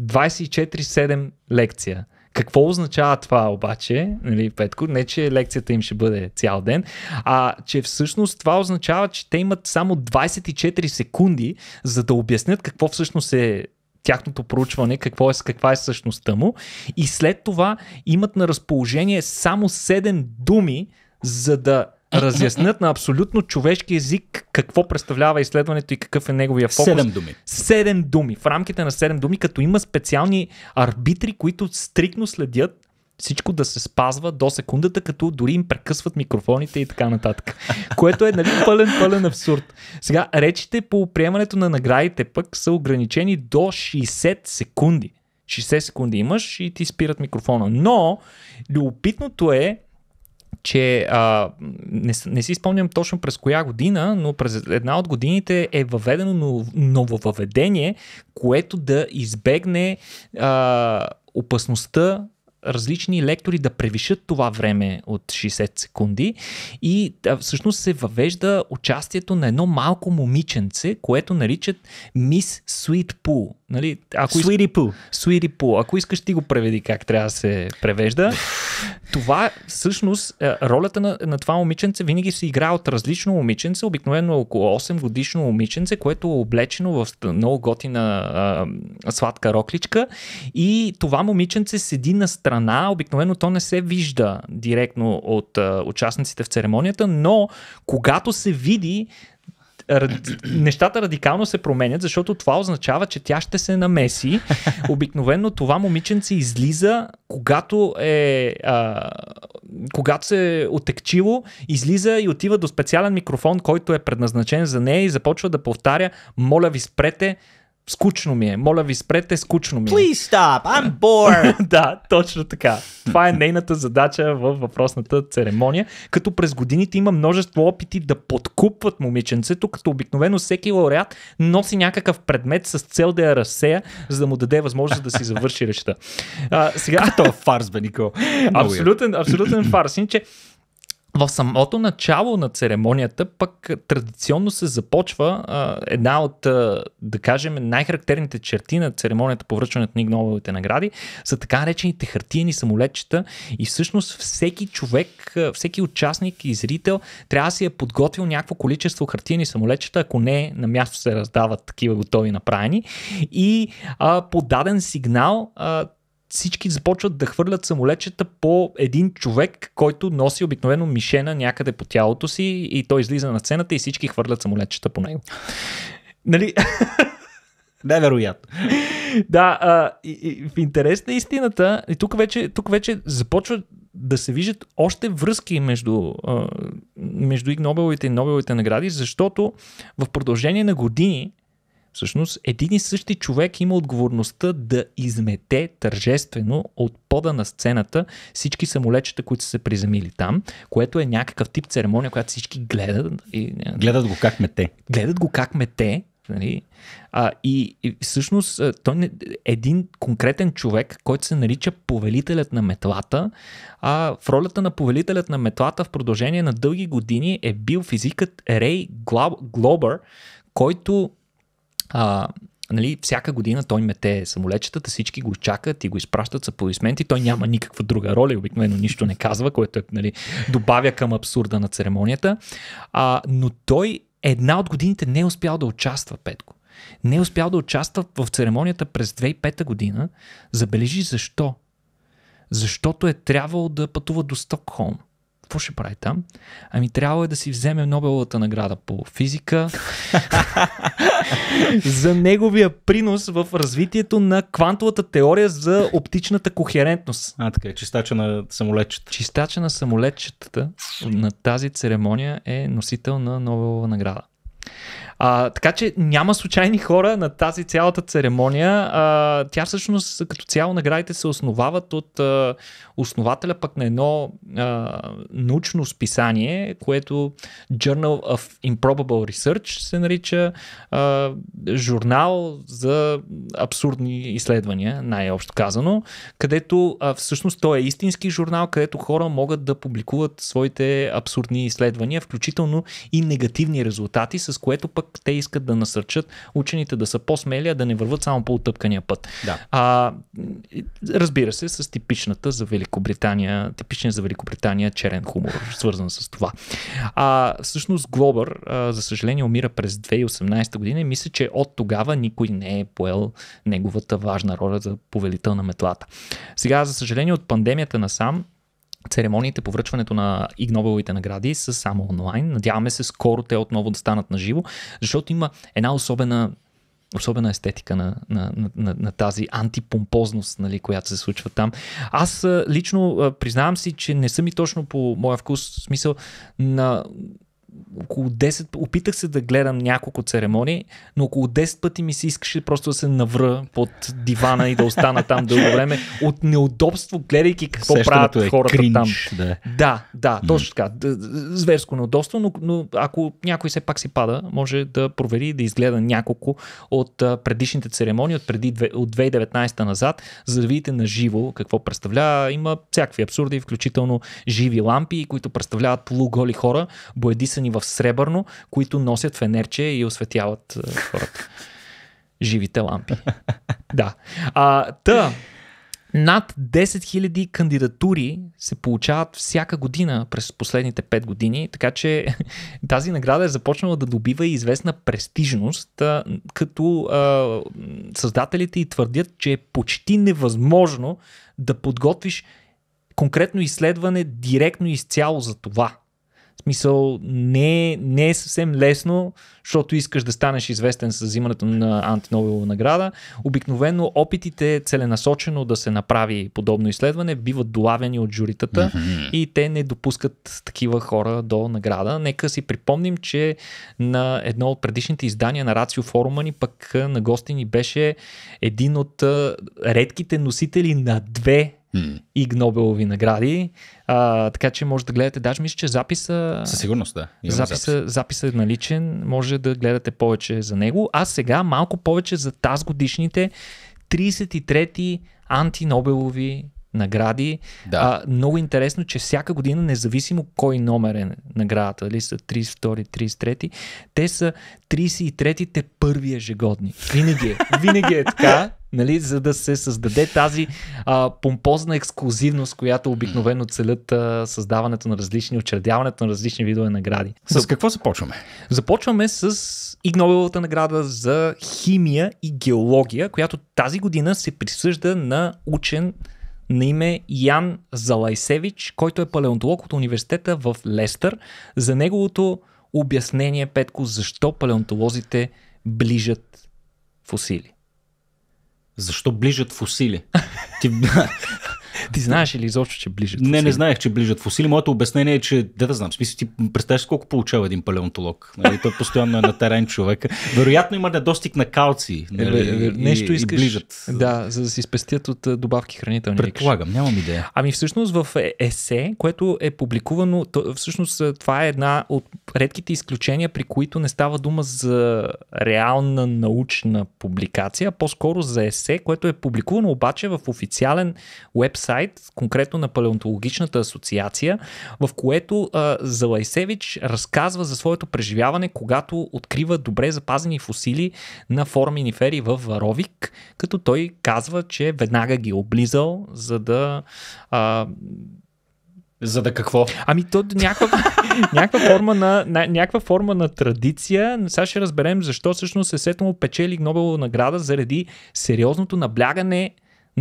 24-7 лекция – какво означава това обаче, нали, Петко? Не, че лекцията им ще бъде цял ден, а че всъщност това означава, че те имат само 24 секунди, за да обяснят какво всъщност е тяхното проучване, какво е, каква е същността му. И след това имат на разположение само 7 думи, за да разяснят на абсолютно човешки език какво представлява изследването и какъв е неговия фокус. Седем думи. Седем думи. В рамките на седем думи, като има специални арбитри, които стрикно следят всичко да се спазва до секундата, като дори им прекъсват микрофоните и така нататък. Което е нали, пълен, пълен абсурд. Сега, речите по приемането на наградите пък са ограничени до 60 секунди. 60 секунди имаш и ти спират микрофона. Но любопитното е, че а, не, не си спомням точно през коя година, но през една от годините е въведено нововъведение, което да избегне а, опасността различни лектори да превишат това време от 60 секунди и а, всъщност се въвежда участието на едно малко момиченце, което наричат Miss Sweet Pool. Нали, ако Sweetie иск... Poo. Sweetie Poo. Ако искаш, ти го преведи как трябва да се превежда. това, всъщност, е, ролята на, на това момиченце винаги се игра от различно момиченце, обикновено е около 8 годишно момиченце, което е облечено в много готина а, сладка рокличка. И това момиченце седи на страна, обикновено то не се вижда директно от а, участниците в церемонията, но когато се види, нещата радикално се променят, защото това означава, че тя ще се намеси. Обикновено това момиченце излиза, когато е. А, когато се е отекчило, излиза и отива до специален микрофон, който е предназначен за нея и започва да повтаря, моля ви спрете, Скучно ми е. Моля ви, спрете, скучно ми е. Please stop, I'm bored. да, точно така. Това е нейната задача в въпросната церемония. Като през годините има множество опити да подкупват момиченцето, като обикновено всеки лауреат носи някакъв предмет с цел да я разсея, за да му даде възможност да си завърши речта. А, сега... Това е фарс, бе, Никол. Е. Абсолютен, абсолютен фарс. Иначе, в самото начало на церемонията пък традиционно се започва а, една от, а, да кажем, най-характерните черти на церемонията по връчването на Игновите награди са така наречените хартиени самолетчета и всъщност всеки човек, всеки участник и зрител трябва да си е подготвил някакво количество хартиени самолетчета, ако не на място се раздават такива готови направени и а, по даден сигнал а, всички започват да хвърлят самолечета по един човек, който носи обикновено мишена някъде по тялото си и той излиза на сцената и всички хвърлят самолечета по него. Нали? Невероятно. да, а, и, и, в интерес на истината, и тук вече, тук вече започва да се виждат още връзки между, а, между и Нобеловите и Нобеловите награди, защото в продължение на години Всъщност, един и същи човек има отговорността да измете тържествено от пода на сцената всички самолечета, които са се приземили там, което е някакъв тип церемония, която всички гледат. И... Е, гледат го как мете. Гледат го как мете, Нали? А, и, и всъщност той не, един конкретен човек, който се нарича повелителят на метлата, а в ролята на повелителят на метлата в продължение на дълги години е бил физикът Рей Глобър, който а, нали, всяка година той мете самолечетата, всички го чакат и го изпращат с аплодисменти. Той няма никаква друга роля, обикновено нищо не казва, което е, нали, добавя към абсурда на церемонията. А, но той една от годините не е успял да участва, Петко. Не е успял да участва в церемонията през 2005 година. Забележи защо. Защото е трябвало да пътува до Стокхолм какво ще прави там? Ами трябва е да си вземе Нобеловата награда по физика за неговия принос в развитието на квантовата теория за оптичната кохерентност. А, така, е, чистача на самолетчета. Чистача на самолетчетата на тази церемония е носител на Нобелова награда. А, така че няма случайни хора на тази цялата церемония. А, тя всъщност като цяло наградите се основават от а, основателя пък на едно а, научно списание, което Journal of Improbable Research се нарича а, журнал за абсурдни изследвания, най-общо казано, където а, всъщност той е истински журнал, където хора могат да публикуват своите абсурдни изследвания, включително и негативни резултати, с което пък пък те искат да насърчат учените да са по-смели, а да не върват само по отъпкания път. Да. А, разбира се, с типичната за Великобритания, типичен за Великобритания черен хумор, свързан с това. А, всъщност Глобър, за съжаление, умира през 2018 година и мисля, че от тогава никой не е поел неговата важна роля за повелител на метлата. Сега, за съжаление, от пандемията насам церемониите по връчването на Иг награди са само онлайн. Надяваме се скоро те отново да станат на живо, защото има една особена особена естетика на, на, на, на, на тази антипомпозност, нали, която се случва там. Аз лично признавам си, че не съм и точно по моя вкус, в смисъл на около 10, опитах се да гледам няколко церемонии, но около 10 пъти ми се искаше просто да се навра под дивана и да остана там дълго време от неудобство, гледайки какво правят е хората кринч, там. Е. Да, да, да точно така. Зверско неудобство, но, но ако някой все пак си пада, може да провери да изгледа няколко от предишните церемонии от, преди, от 2019 назад, за да видите на живо какво представлява. Има всякакви абсурди, включително живи лампи, които представляват полуголи хора, боеди се написани в сребърно, които носят фенерче и осветяват е, хората. Живите лампи. да. А, та, над 10 000 кандидатури се получават всяка година през последните 5 години, така че тази награда е започнала да добива и известна престижност, като а, създателите и твърдят, че е почти невъзможно да подготвиш конкретно изследване директно изцяло за това. Мисъл, не, не е съвсем лесно, защото искаш да станеш известен с взимането на антинобелова награда. Обикновено опитите целенасочено да се направи подобно изследване биват долавени от журитата mm-hmm. и те не допускат такива хора до награда. Нека си припомним, че на едно от предишните издания на Рацио форума ни пък на гости ни беше един от редките носители на две и Гнобелови награди. А, така че може да гледате, даже мисля, че записа... Със сигурност, да. записа, запис. записа е наличен, може да гледате повече за него. А сега малко повече за тази годишните 33-ти антинобелови награди. Да. А, много интересно, че всяка година, независимо кой номер е наградата, дали са 32, 33, те са 33-те първи ежегодни. Винаги е. Винаги е така. Нали, за да се създаде тази а, помпозна ексклюзивност, която обикновено целят а, създаването на различни, учредяването на различни видове награди. С Зап... какво започваме? Започваме с Игнобеловата награда за химия и геология, която тази година се присъжда на учен на име Ян Залайсевич, който е палеонтолог от университета в Лестър, за неговото обяснение, Петко, защо палеонтолозите ближат фусили. Защо ближат фусили? Ти... Ти знаеш ли изобщо, че ближат фусили? Не, не знаех, че ближат фусили. Моето обяснение е, че да да знам, смисъл ти представяш колко получава един палеонтолог. Нали? Той постоянно е на терен човек. Вероятно има недостиг на калци. Е, нали? Е, нещо искаш. И ближат. Да, за да си спестят от е, добавки хранителни. Предполагам, нямам идея. Ами всъщност в есе, което е публикувано, то, всъщност това е една от редките изключения, при които не става дума за реална научна публикация, а по-скоро за есе, което е публикувано обаче в официален уебсайт сайт, конкретно на Палеонтологичната асоциация, в което а, Залайсевич разказва за своето преживяване, когато открива добре запазени фусили на форминифери в Варовик, като той казва, че веднага ги е облизал, за да а, за да какво? Ами то някаква, форма на, на, някаква форма на традиция. Сега ще разберем защо всъщност е сетно печели Нобелова награда заради сериозното наблягане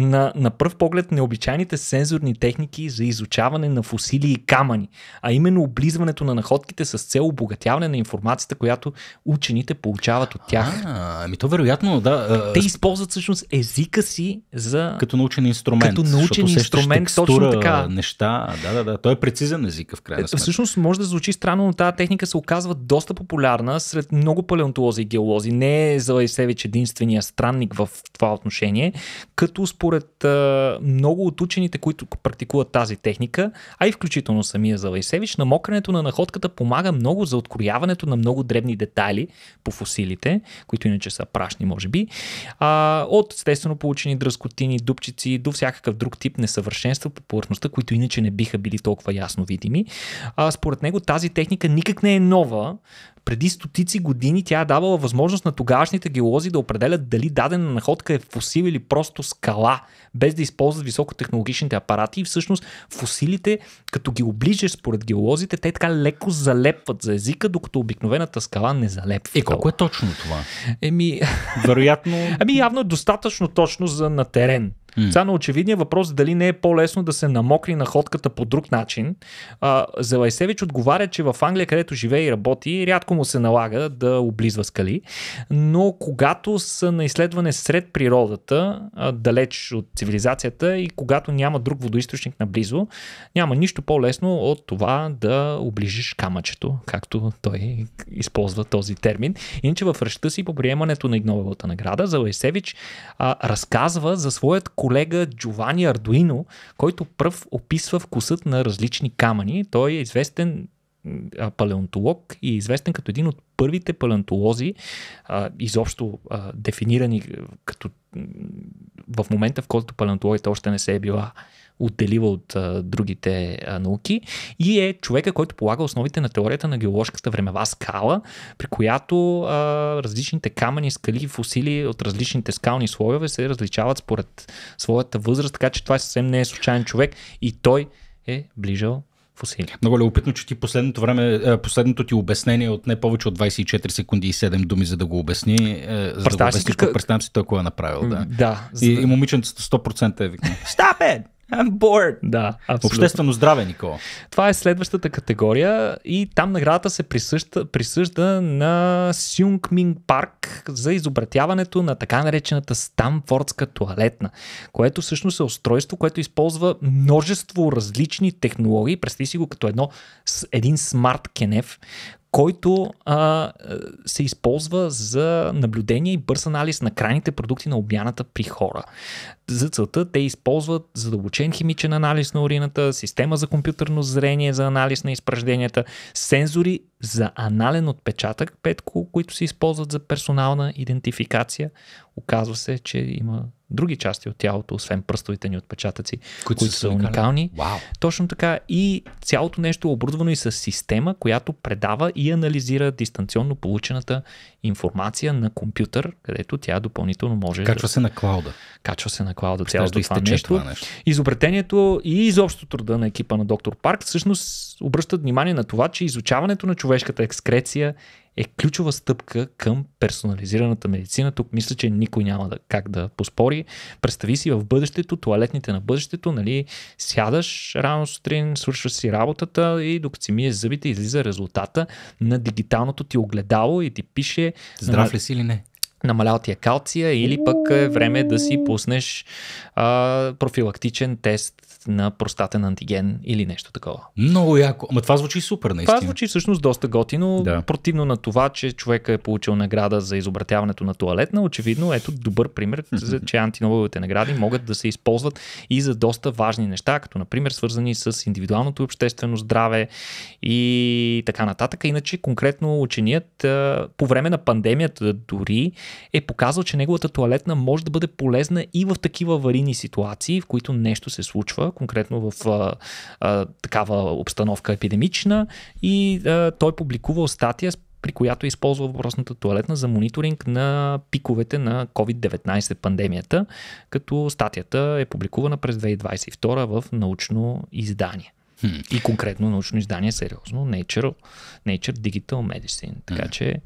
на, на пръв поглед необичайните сензорни техники за изучаване на фусили и камъни, а именно облизването на находките с цел обогатяване на информацията, която учените получават от тях. А, ами то вероятно, да. Те използват всъщност езика си за... Като научен инструмент. Като научен инструмент, точно така. Неща, да, да, да. Той е прецизен език в крайна е, сметка. Всъщност може да звучи странно, но тази техника се оказва доста популярна сред много палеонтолози и геолози. Не е за Залайсевич единствения странник в това отношение, като според според а, много от учените, които практикуват тази техника, а и включително самия Залайсевич, намокрането на находката помага много за открояването на много дребни детайли по фусилите, които иначе са прашни, може би, а, от естествено получени дръскотини, дупчици до всякакъв друг тип несъвършенства по повърхността, които иначе не биха били толкова ясно видими. А, според него тази техника никак не е нова, преди стотици години тя е давала възможност на тогашните геолози да определят дали дадена находка е фосил или просто скала, без да използват високотехнологичните апарати. И всъщност фосилите, като ги оближеш според геолозите, те така леко залепват за езика, докато обикновената скала не залепва. И е, колко е точно това? Еми... Вероятно... Ами явно е достатъчно точно за на терен. Това на очевидния въпрос дали не е по-лесно да се намокри на ходката по друг начин. А, Зелайсевич отговаря, че в Англия, където живее и работи, рядко му се налага да облизва скали, но когато са на изследване сред природата, а, далеч от цивилизацията и когато няма друг водоисточник наблизо, няма нищо по-лесно от това да оближиш камъчето, както той използва този термин. Иначе в ръщта си по приемането на Игновелата награда, Зелайсевич а, разказва за своят колега Джовани Ардуино, който пръв описва вкусът на различни камъни. Той е известен палеонтолог и е известен като един от първите палеонтолози, изобщо дефинирани като в момента, в който палеонтологията още не се е била Отделива от а, другите а, науки и е човека, който полага основите на теорията на геоложката времева скала, при която а, различните камъни, скали и фусили от различните скални слоеве се различават според своята възраст, така че това съвсем не е случайен човек и той е ближал фусили. Много любопитно, е че ти последното време, е, последното ти обяснение от не повече от 24 секунди и 7 думи, за да го обясни, е, за да го обясниш, как... представям си той кое е направил. Да, да и, за... и момиченцата 100% е викнал. Stop it! I'm bored. Да, абсолютно. Обществено здраве, Никола. Това е следващата категория и там наградата се присъжда, присъжда на Сюнг Минг Парк за изобретяването на така наречената Стамфордска туалетна, което всъщност е устройство, което използва множество различни технологии. Представи си го като едно, един смарт кенев, който а, се използва за наблюдение и бърз анализ на крайните продукти на обмяната при хора. За целта те използват задълбочен химичен анализ на урината, система за компютърно зрение за анализ на изпражденията, сензори за анален отпечатък, Петко, които се използват за персонална идентификация. Оказва се, че има други части от тялото, освен пръстовите ни отпечатъци, които, които са уникални. Вау. Точно така. И цялото нещо е оборудвано и с система, която предава и анализира дистанционно получената информация на компютър, където тя допълнително може. Качва да... се на клауда. Качва се на клауда цялото това, нещо. това нещо. Изобретението и изобщо труда на екипа на доктор Парк всъщност обръщат внимание на това, че изучаването на човешката екскреция е ключова стъпка към персонализираната медицина. Тук мисля, че никой няма да, как да поспори. Представи си в бъдещето, туалетните на бъдещето, нали, сядаш рано сутрин, свършваш си работата и докато си миеш зъбите, излиза резултата на дигиталното ти огледало и ти пише... Здрав ли си или не? намалял ти е калция или пък е време да си пуснеш а, профилактичен тест на простатен антиген или нещо такова. Много яко. Ама това звучи супер, наистина. Това звучи всъщност доста готино. Да. Противно на това, че човека е получил награда за изобратяването на туалетна, очевидно ето добър пример, за, че антинобовите награди могат да се използват и за доста важни неща, като например свързани с индивидуалното обществено здраве и така нататък. Иначе конкретно ученият по време на пандемията дори е показал, че неговата туалетна може да бъде полезна и в такива аварийни ситуации, в които нещо се случва, конкретно в а, а, такава обстановка епидемична и а, той публикувал статия при която е използва въпросната туалетна за мониторинг на пиковете на COVID-19 пандемията, като статията е публикувана през 2022 в научно издание. И конкретно научно издание, сериозно, Nature, Nature Digital Medicine. Така че.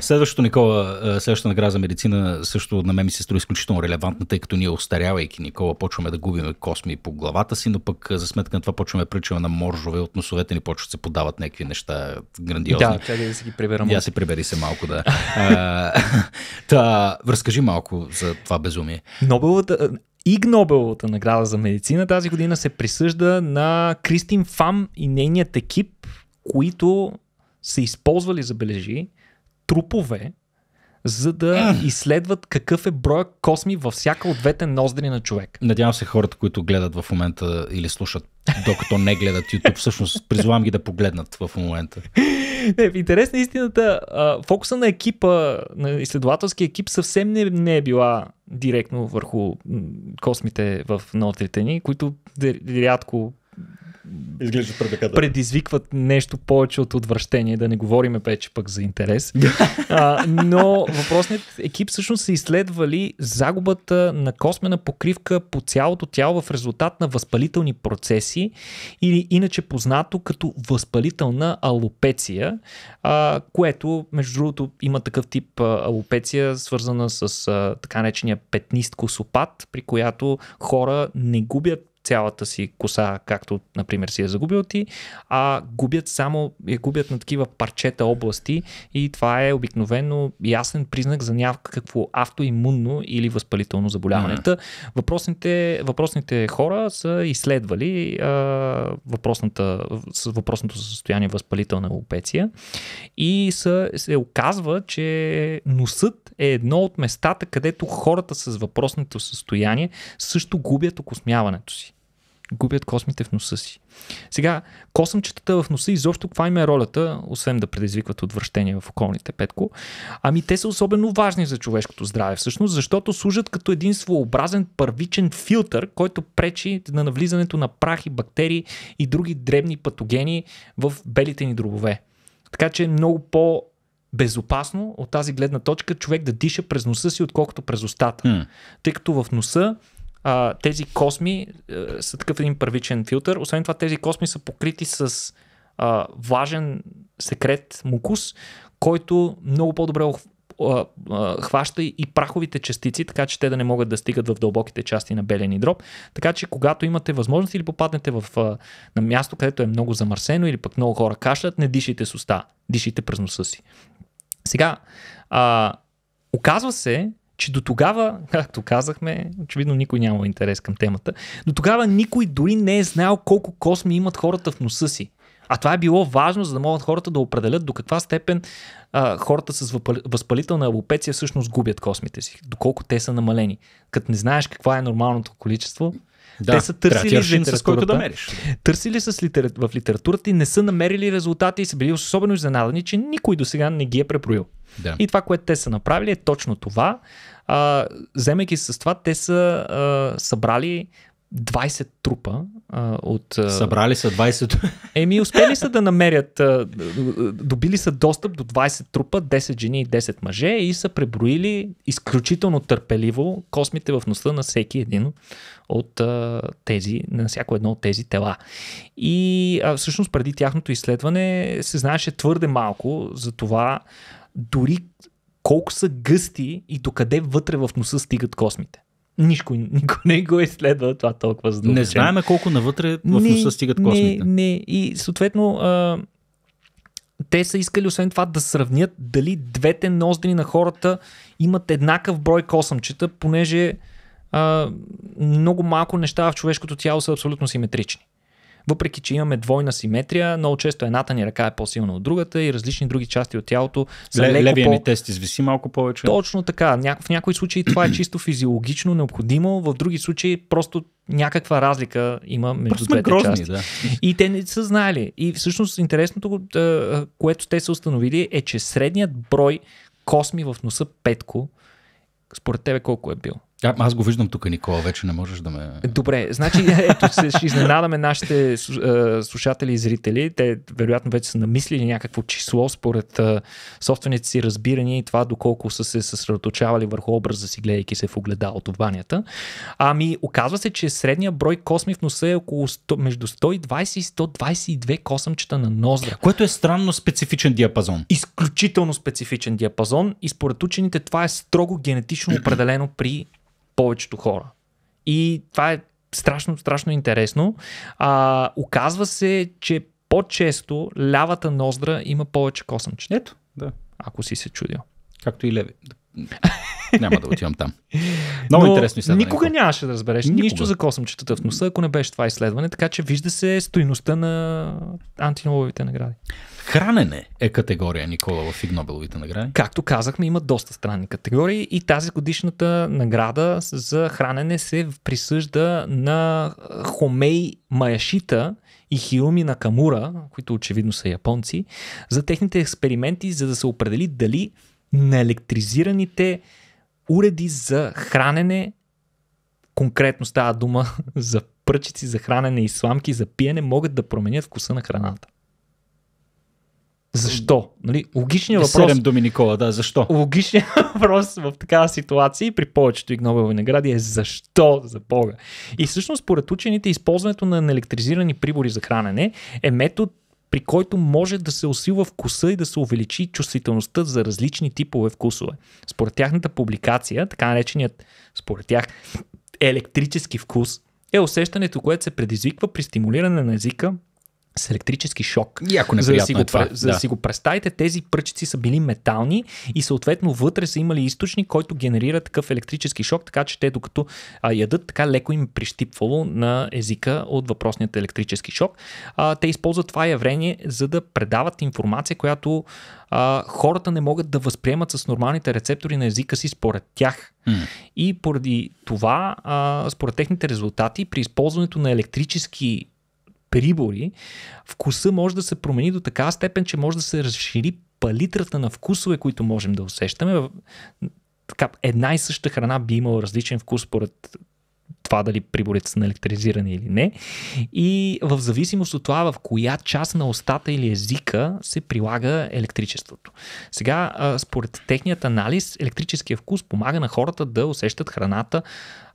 Следващото, Никола, е, следващата награда за медицина също на мен ми се струва изключително релевантна, тъй като ние остарявайки Никола почваме да губим косми по главата си, но пък е, за сметка на това почваме да на моржове, от носовете ни почват се подават някакви неща грандиозни. Да, чакай да си ги приберам. Я се прибери се малко, да. та, разкажи малко за това безумие. Нобелата, и Нобеловата награда за медицина тази година се присъжда на Кристин Фам и нейният екип, които са използвали, забележи, трупове, за да изследват какъв е броя косми във всяка от двете ноздри на човек. Надявам се хората, които гледат в момента или слушат, докато не гледат YouTube, всъщност призвам ги да погледнат в момента. Не, в интерес на истината, фокуса на екипа, на изследователския екип съвсем не, не е била директно върху космите в ноздрите ни, които рядко Изглежда предизвикателно. Предизвикват нещо повече от отвращение, да не говорим вече пък за интерес. а, но въпросният екип всъщност са изследвали загубата на космена покривка по цялото тяло в резултат на възпалителни процеси или иначе познато като възпалителна алопеция, а, което между другото има такъв тип алопеция, свързана с а, така наречения петнист косопат, при която хора не губят цялата си коса, както, например, си я загубил ти, а губят само, я губят на такива парчета области и това е обикновено ясен признак за някакво автоимунно или възпалително заболяване. Въпросните, въпросните хора са изследвали а, въпросната, въпросното състояние възпалителна опеция и са, се оказва, че носът е едно от местата, където хората с въпросното състояние също губят окосмяването си губят космите в носа си. Сега, косъмчетата в носа, изобщо каква им е ролята, освен да предизвикват отвращение в околните петко? Ами те са особено важни за човешкото здраве всъщност, защото служат като един своеобразен първичен филтър, който пречи на навлизането на прахи, бактерии и други дребни патогени в белите ни дробове. Така че е много по безопасно от тази гледна точка човек да диша през носа си, отколкото през устата. Mm. Тъй като в носа а, тези косми а, е, са такъв един първичен филтър. Освен това, тези косми са покрити с а, важен секрет мукус, който много по-добре хваща и праховите частици, така че те да не могат да стигат в дълбоките части на Белени дроб. Така че когато имате възможност или попаднете в, на място, където е много замърсено или пък много хора кашлят, не дишите с уста, дишите през носа си. Сега, а, оказва се, че до тогава, както казахме, очевидно никой няма интерес към темата, до тогава никой дори не е знаел колко косми имат хората в носа си. А това е било важно, за да могат хората да определят до каква степен а, хората с възпалителна алопеция всъщност губят космите си, доколко те са намалени. Като не знаеш каква е нормалното количество, да, те са търсили в литературата, с който да мериш. Търсили с литера... в литературата и не са намерили резултати и са били особено изненадани, че никой до сега не ги е препроил. Да. И това, което те са направили е точно това. А, вземайки с това, те са а, събрали 20 трупа а, от... А... Събрали са 20... Еми, успели са да намерят... А, добили са достъп до 20 трупа, 10 жени и 10 мъже и са преброили изключително търпеливо космите в носа на всеки един от а, тези, на всяко едно от тези тела. И а, всъщност преди тяхното изследване се знаеше твърде малко за това дори колко са гъсти и докъде вътре в носа стигат космите. Нищо, никой не го е изследва това толкова задълбочено. Не знаеме колко навътре в не, носа стигат космите. Не, не. И съответно а, те са искали освен това да сравнят дали двете ноздри на хората имат еднакъв брой косъмчета, понеже а, много малко неща в човешкото тяло са абсолютно симетрични. Въпреки, че имаме двойна симетрия, много често едната ни ръка е по-силна от другата и различни други части от тялото са Ле, леко левия по... ми тест извиси малко повече. Точно така. В някои случаи това е чисто физиологично необходимо, в други случаи просто някаква разлика има между Просто двете грозни, части. Да. И те не са знаели. И всъщност интересното, което те са установили е, че средният брой косми в носа петко, според тебе колко е бил? А, аз го виждам тук, Никола, вече не можеш да ме... Добре, значи е, ето се, ще изненадаме нашите е, слушатели и зрители. Те вероятно вече са намислили някакво число според е, собствените си разбирания и това доколко са се съсредоточавали върху образа си, гледайки се в огледалото в банята. Ами, оказва се, че средния брой косми в носа е около 100, между 120 и 122 косъмчета на ноздра. Което е странно специфичен диапазон. Изключително специфичен диапазон и според учените това е строго генетично определено при повечето хора. И това е страшно, страшно интересно. А, оказва се, че по-често лявата ноздра има повече косъмчета. Ето, да. Ако си се чудил. Както и леви. Няма да отивам там. Много Но интересно изследване. Никога нямаше да разбереш никога. нищо за косъмчетата в носа, ако не беше това изследване, така че вижда се стоиността на антиноловите награди. Хранене е категория, Никола, в Игнобеловите награди. Както казахме, има доста странни категории и тази годишната награда за хранене се присъжда на Хомей Маяшита и Хируми Накамура, които очевидно са японци, за техните експерименти, за да се определи дали на електризираните уреди за хранене, конкретно става дума за пръчици за хранене и сламки за пиене, могат да променят вкуса на храната. Защо? Нали, логичният въпрос. Седем думи, Никола, да, защо? Логичният въпрос в такава ситуация и при повечето Иг Нобелови награди е защо за Бога? И всъщност, според учените, използването на електризирани прибори за хранене е метод, при който може да се усилва вкуса и да се увеличи чувствителността за различни типове вкусове. Според тяхната публикация, така нареченият, според тях, електрически вкус е усещането, което се предизвиква при стимулиране на езика с електрически шок. Яко за да, си е го, е за да. да си го представите, тези пръчици са били метални и съответно вътре са имали източник, който генерира такъв електрически шок, така че те докато а, ядат, така леко им прищипвало на езика от въпросният електрически шок. А, те използват това явление, за да предават информация, която а, хората не могат да възприемат с нормалните рецептори на езика си според тях. Mm. И поради това, а, според техните резултати, при използването на електрически прибори, вкуса може да се промени до такава степен, че може да се разшири палитрата на вкусове, които можем да усещаме. Така, една и съща храна би имала различен вкус според това дали приборите са наелектризирани или не. И в зависимост от това в коя част на устата или езика се прилага електричеството. Сега, според техният анализ, електрическия вкус помага на хората да усещат храната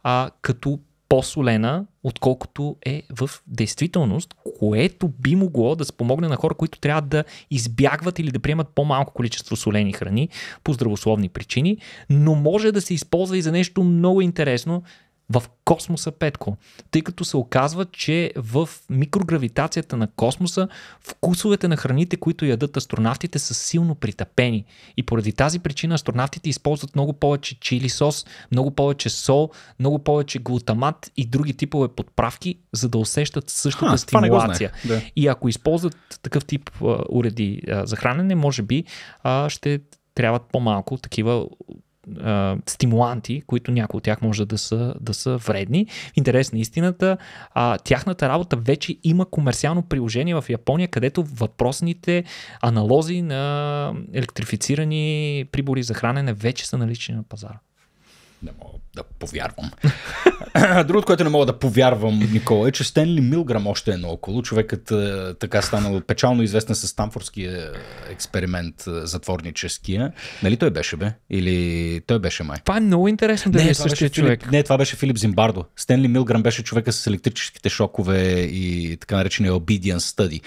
а, като по-солена, отколкото е в действителност, което би могло да спомогне на хора, които трябва да избягват или да приемат по-малко количество солени храни по здравословни причини, но може да се използва и за нещо много интересно, в космоса, Петко, тъй като се оказва, че в микрогравитацията на космоса вкусовете на храните, които ядат астронавтите, са силно притъпени. И поради тази причина астронавтите използват много повече чили сос, много повече сол, много повече глутамат и други типове подправки, за да усещат същата а, стимулация. Да. И ако използват такъв тип а, уреди а, за хранене, може би а, ще трябват по-малко такива а, стимуланти, които някои от тях може да са, да са вредни. Интересна интерес на истината, а, тяхната работа вече има комерциално приложение в Япония, където въпросните аналози на електрифицирани прибори за хранене вече са налични на пазара. Не мога да повярвам. Другото, което не мога да повярвам, Никола, е, че Стенли Милграм още е наоколо. Човекът е, така станал печално известен с Станфордския експеримент е, затворническия. Нали той беше, бе? Или той беше май? Това е много интересно да не, е същия човек. Филип, не, това беше Филип Зимбардо. Стенли Милграм беше човека с електрическите шокове и така наречения obedience study.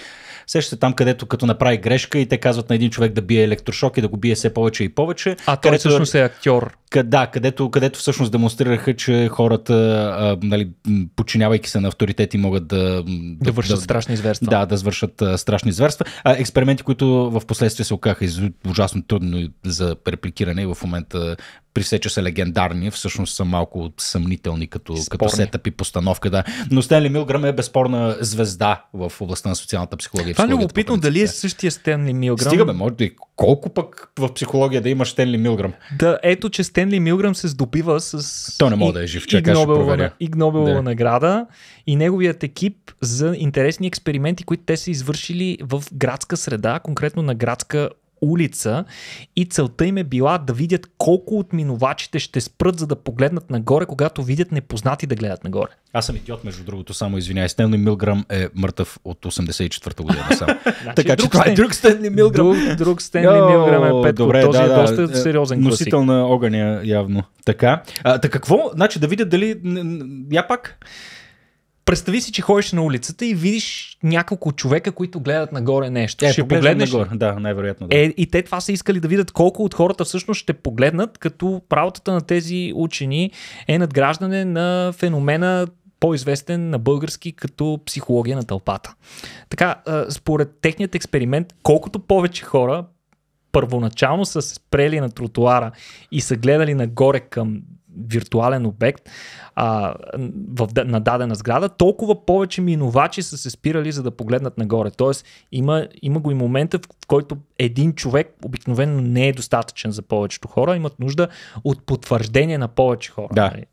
Сещате там, където като направи грешка и те казват на един човек да бие електрошок и да го бие все повече и повече. А той където, всъщност е актьор. Къ, да, където, където всъщност демонстрираха, че хората а, нали, подчинявайки се на авторитети, могат да... Да, вършат да, страшни зверства. Да, да свършат а, страшни зверства. А, експерименти, които в последствие се оказаха ужасно трудно за репликиране и в момента при все, че са легендарни, всъщност са малко съмнителни като, като сетъп и постановка. Да. Но Стенли Милграм е безспорна звезда в областта на социалната психология. Това е любопитно дали е същия Стенли Милграм. Стига бе, може да и е колко пък в психология да има Стенли Милграм. Да, ето, че Стенли Милграм се здобива с. То не мога да е жив, че Игнобелова, Игнобелова да. награда и неговият екип за интересни експерименти, които те са извършили в градска среда, конкретно на градска улица и целта им е била да видят колко от минувачите ще спрат, за да погледнат нагоре, когато видят непознати да гледат нагоре. Аз съм идиот, между другото, само извиняй. Стенли Милграм е мъртъв от 84-та година сам. значи, така че това е друг Стенли Милграм. Друг, друг Стенли Йо, Милграм е петко. Добре, Този да, е доста да, е, сериозен Носител на огъня, явно. Така. А, така какво? Значи да видят дали... Я пак? Представи си, че ходиш на улицата и видиш няколко човека, които гледат нагоре нещо. Е, ще погледнеш нагоре. Да, най-вероятно. Да. Е, и те това са искали да видят колко от хората всъщност ще погледнат, като правотата на тези учени е надграждане на феномена по-известен на български като психология на тълпата. Така, според техният експеримент, колкото повече хора първоначално са спрели на тротуара и са гледали нагоре към виртуален обект, а, в, на дадена сграда, толкова повече минувачи са се спирали за да погледнат нагоре. Тоест има, има го и момента, в който един човек обикновено не е достатъчен за повечето хора, имат нужда от потвърждение на повече хора. Да. Нали?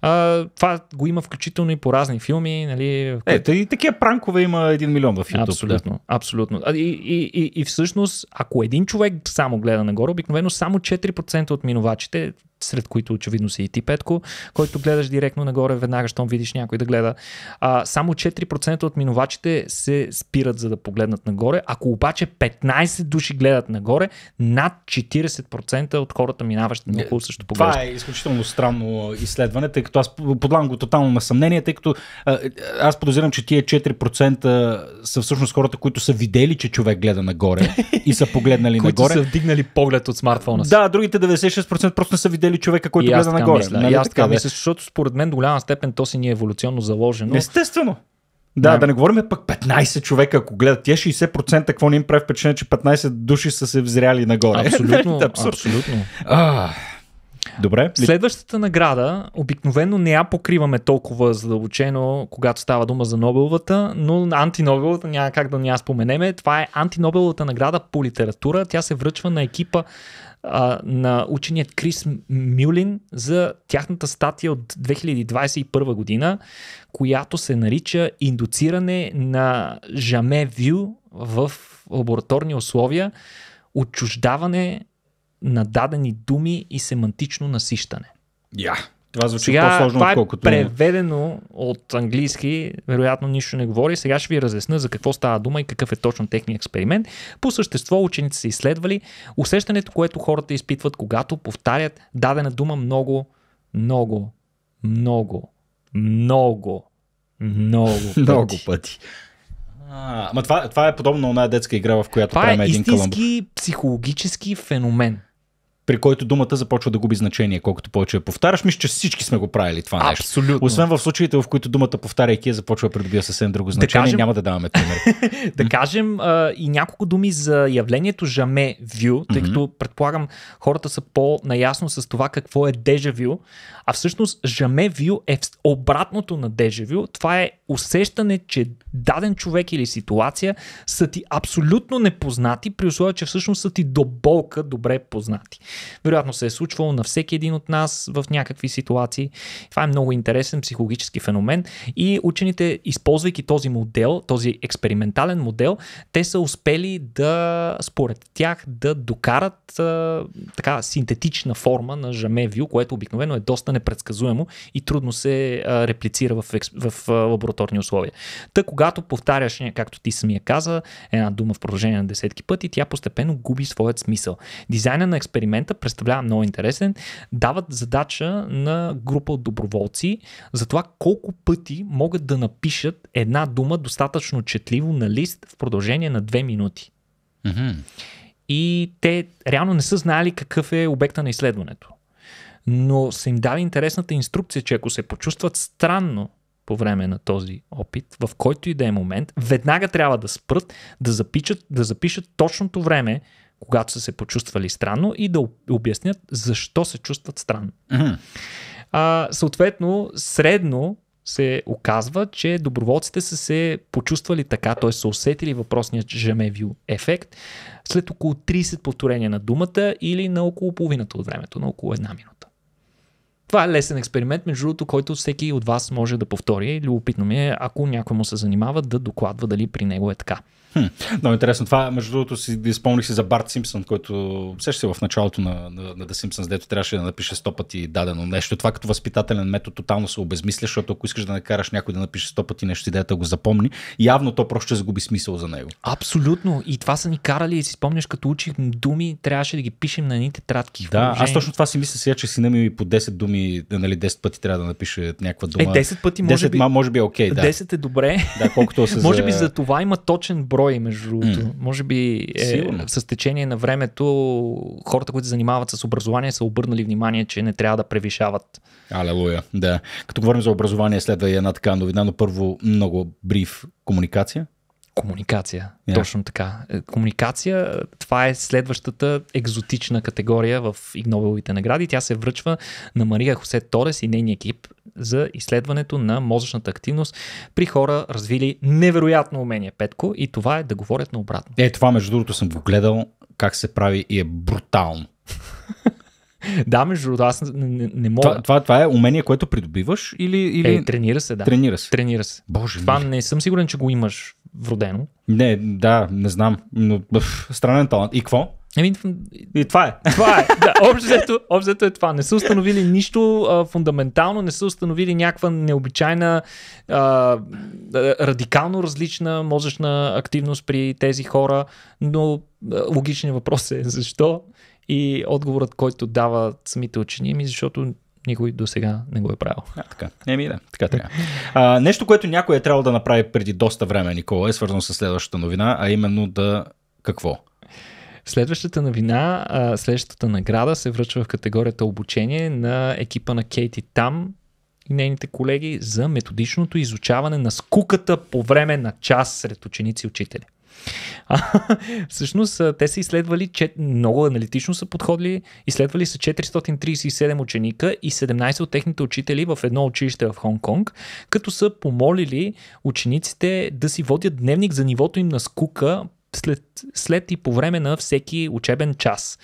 А, това го има включително и по разни филми. Нали, в Ето Е, и такива пранкове има един милион в YouTube. Абсолютно. Да. Нали. абсолютно. И, и, и, и всъщност, ако един човек само гледа нагоре, обикновено само 4% от минувачите, сред които очевидно си и ти, Петко, който гледаш директно нагоре, веднага, щом видиш някой да гледа. А, само 4% от минувачите се спират за да погледнат нагоре. Ако обаче 15 души гледат нагоре, над 40% от хората минаващи наоколо също поглеждат. Това е изключително странно изследване, тъй като аз подлагам го тотално на съмнение, тъй като аз подозирам, че тия 4% са всъщност хората, които са видели, че човек гледа нагоре и са погледнали нагоре. Които са вдигнали поглед от смартфона си. Да, другите 96% просто не са видели човека, който гледа нагоре. Мисля, нали? аз така мисля, защото според според мен до голяма степен то си ни е еволюционно заложено. Естествено. Да, да, да не говорим пък 15 човека, ако гледат тези 60%, какво ни им прави впечатление, че 15 души са се взряли нагоре. Абсолютно, е, абсурд. абсолютно. А, добре. Следващата награда обикновено не я покриваме толкова задълбочено, когато става дума за Нобеловата, но антинобеловата няма как да не я споменеме. Това е антинобеловата награда по литература. Тя се връчва на екипа а, на ученият Крис Мюлин за тяхната статия от 2021 година, която се нарича Индуциране на жаме вю в лабораторни условия, отчуждаване на дадени думи и семантично насищане. Я. Yeah. Това звучи Сега, по-сложно, това е отколкото. Преведено от английски, вероятно нищо не говори. Сега ще ви разясна за какво става дума и какъв е точно техния експеримент. По същество учените са изследвали усещането, което хората изпитват, когато повтарят дадена дума много, много, много, много, много пъти. Много пъти. А, ма това, това е подобно на детска игра, в която това е правим е един каламбур. Това е истински психологически феномен при който думата започва да губи значение, колкото повече я повтаряш. Мисля, че всички сме го правили това нещо. Абсолютно. Освен в случаите, в които думата повтаряйки започва да придобива съвсем друго значение, да кажем... няма да даваме пример. да кажем а, и няколко думи за явлението жаме вю, тъй като предполагам хората са по-наясно с това какво е дежавю, а всъщност жаме вю е обратното на дежавю. Това е усещане, че даден човек или ситуация са ти абсолютно непознати, при условие, че всъщност са ти до болка добре познати. Вероятно се е случвало на всеки един от нас в някакви ситуации. Това е много интересен психологически феномен и учените, използвайки този модел, този експериментален модел, те са успели да, според тях, да докарат а, така синтетична форма на жамевио, което обикновено е доста непредсказуемо и трудно се а, реплицира в, експ... в а, лабораторни условия. Та когато повтаряш, както ти самия каза, една дума в продължение на десетки пъти, тя постепенно губи своят смисъл. Дизайна на експеримент момента представлява много интересен. Дават задача на група от доброволци за това колко пъти могат да напишат една дума достатъчно четливо на лист в продължение на две минути. Mm-hmm. И те реално не са знали какъв е обекта на изследването. Но са им дали интересната инструкция, че ако се почувстват странно по време на този опит, в който и да е момент, веднага трябва да спрат, да запишат, да запишат точното време, когато са се почувствали странно и да обяснят защо се чувстват странно. Mm-hmm. А, съответно, средно се оказва, че доброволците са се почувствали така, т.е. са усетили въпросния жемевю ефект след около 30 повторения на думата или на около половината от времето, на около една минута. Това е лесен експеримент, между другото, който всеки от вас може да повтори. Любопитно ми е, ако някой му се занимава, да докладва дали при него е така много интересно. Това, между другото, си изпълних си за Барт Симпсън, който сеща се в началото на, на, на The Simpsons, дето трябваше да напише сто пъти дадено нещо. Това като възпитателен метод тотално се обезмисля, защото ако искаш да накараш някой да напише сто пъти нещо, идеята го запомни, явно то просто ще загуби смисъл за него. Абсолютно. И това са ни карали, и си спомняш, като учих думи, трябваше да ги пишем на едните тратки. Да, аз точно това си мисля сега, че си ми по 10 думи, е, нали, 10 пъти трябва да напише някаква дума. Е, 10 пъти може 10, би. Може би е окей, okay, да. 10 е добре. Да, колкото се може би за това има точен брой герои, между другото. Mm. Може би е, с течение на времето хората, които се занимават с образование, са обърнали внимание, че не трябва да превишават. Алелуя, да. Като говорим за образование, следва и една така новина, но първо много бриф комуникация. Комуникация. Yeah. Точно така. Е, комуникация, това е следващата екзотична категория в Игнобеловите награди. Тя се връчва на Мария Хосе Торес и нейния екип за изследването на мозъчната активност при хора, развили невероятно умение, Петко, и това е да говорят наобратно. Е, това между другото съм го гледал как се прави и е брутално. да, между другото, аз не, не, мога. Това, това, това е умение, което придобиваш или, или... Е, тренира се, да. Тренира се. Тренира се. Боже Това не съм сигурен, че го имаш вродено. Не, да, не знам, но бъв, странен талант. И какво? Еми, и това е. Това е. Да, обзето, обзето е това. Не са установили нищо а, фундаментално, не са установили някаква необичайна, а, радикално различна мозъчна активност при тези хора, но а, логичният въпрос е защо и отговорът, който дават самите учени, ми защото никой до сега не го е правил. А, така. ми да, така трябва. А, нещо, което някой е трябвало да направи преди доста време, Никола, е свързано с следващата новина, а именно да какво? Следващата новина, а, следващата награда се връчва в категорията обучение на екипа на Кейти Там и нейните колеги за методичното изучаване на скуката по време на час сред ученици и учители. А, всъщност те са изследвали, че много аналитично са подходили, изследвали са 437 ученика и 17 от техните учители в едно училище в Хонг-Конг, като са помолили учениците да си водят дневник за нивото им на скука след, след и по време на всеки учебен час.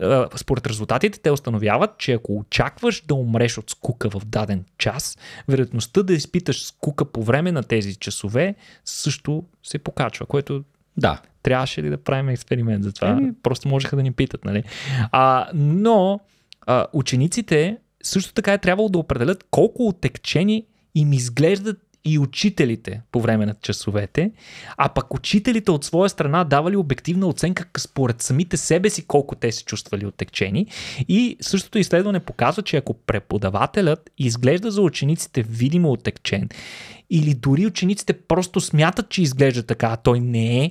Е, според резултатите те установяват, че ако очакваш да умреш от скука в даден час, вероятността да изпиташ скука по време на тези часове също се покачва, което да. Трябваше ли да правим експеримент за това? Еми... Просто можеха да ни питат, нали? А, но а, учениците също така е трябвало да определят колко отекчени им изглеждат и учителите по време на часовете, а пък учителите от своя страна давали обективна оценка според самите себе си колко те се чувствали отекчени и същото изследване показва, че ако преподавателят изглежда за учениците видимо отекчен или дори учениците просто смятат, че изглежда така, а той не е,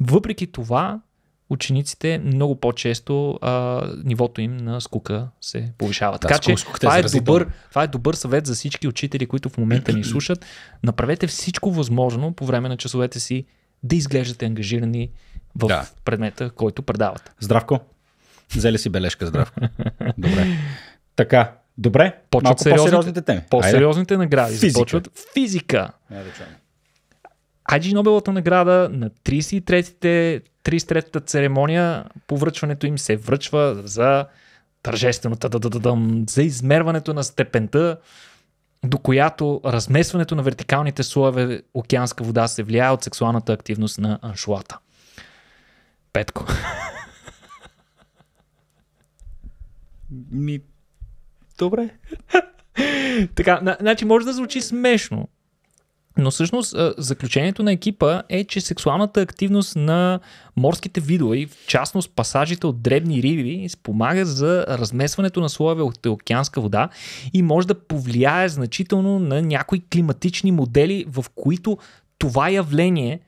въпреки това учениците много по-често а, нивото им на скука се повишава. Да, така че е това е, добър, това е добър съвет за всички учители, които в момента ни слушат. Направете всичко възможно по време на часовете си да изглеждате ангажирани в да. предмета, който предават. Здравко, взели си бележка, Здравко. Добре. Така, добре, Почват малко сериозните, по-сериозните теми. По-сериозните награди. Физика. Започват физика. Айде, Айджи Нобелата награда на 33-те 33-та церемония по връчването им се връчва за тържественото, за измерването на степента, до която размесването на вертикалните слоеве океанска вода се влияе от сексуалната активност на аншулата. Петко. Ми... Добре. така, значи може да звучи смешно, но всъщност заключението на екипа е, че сексуалната активност на морските видове в частност пасажите от дребни риби спомага за размесването на слоеве от океанска вода и може да повлияе значително на някои климатични модели, в които това явление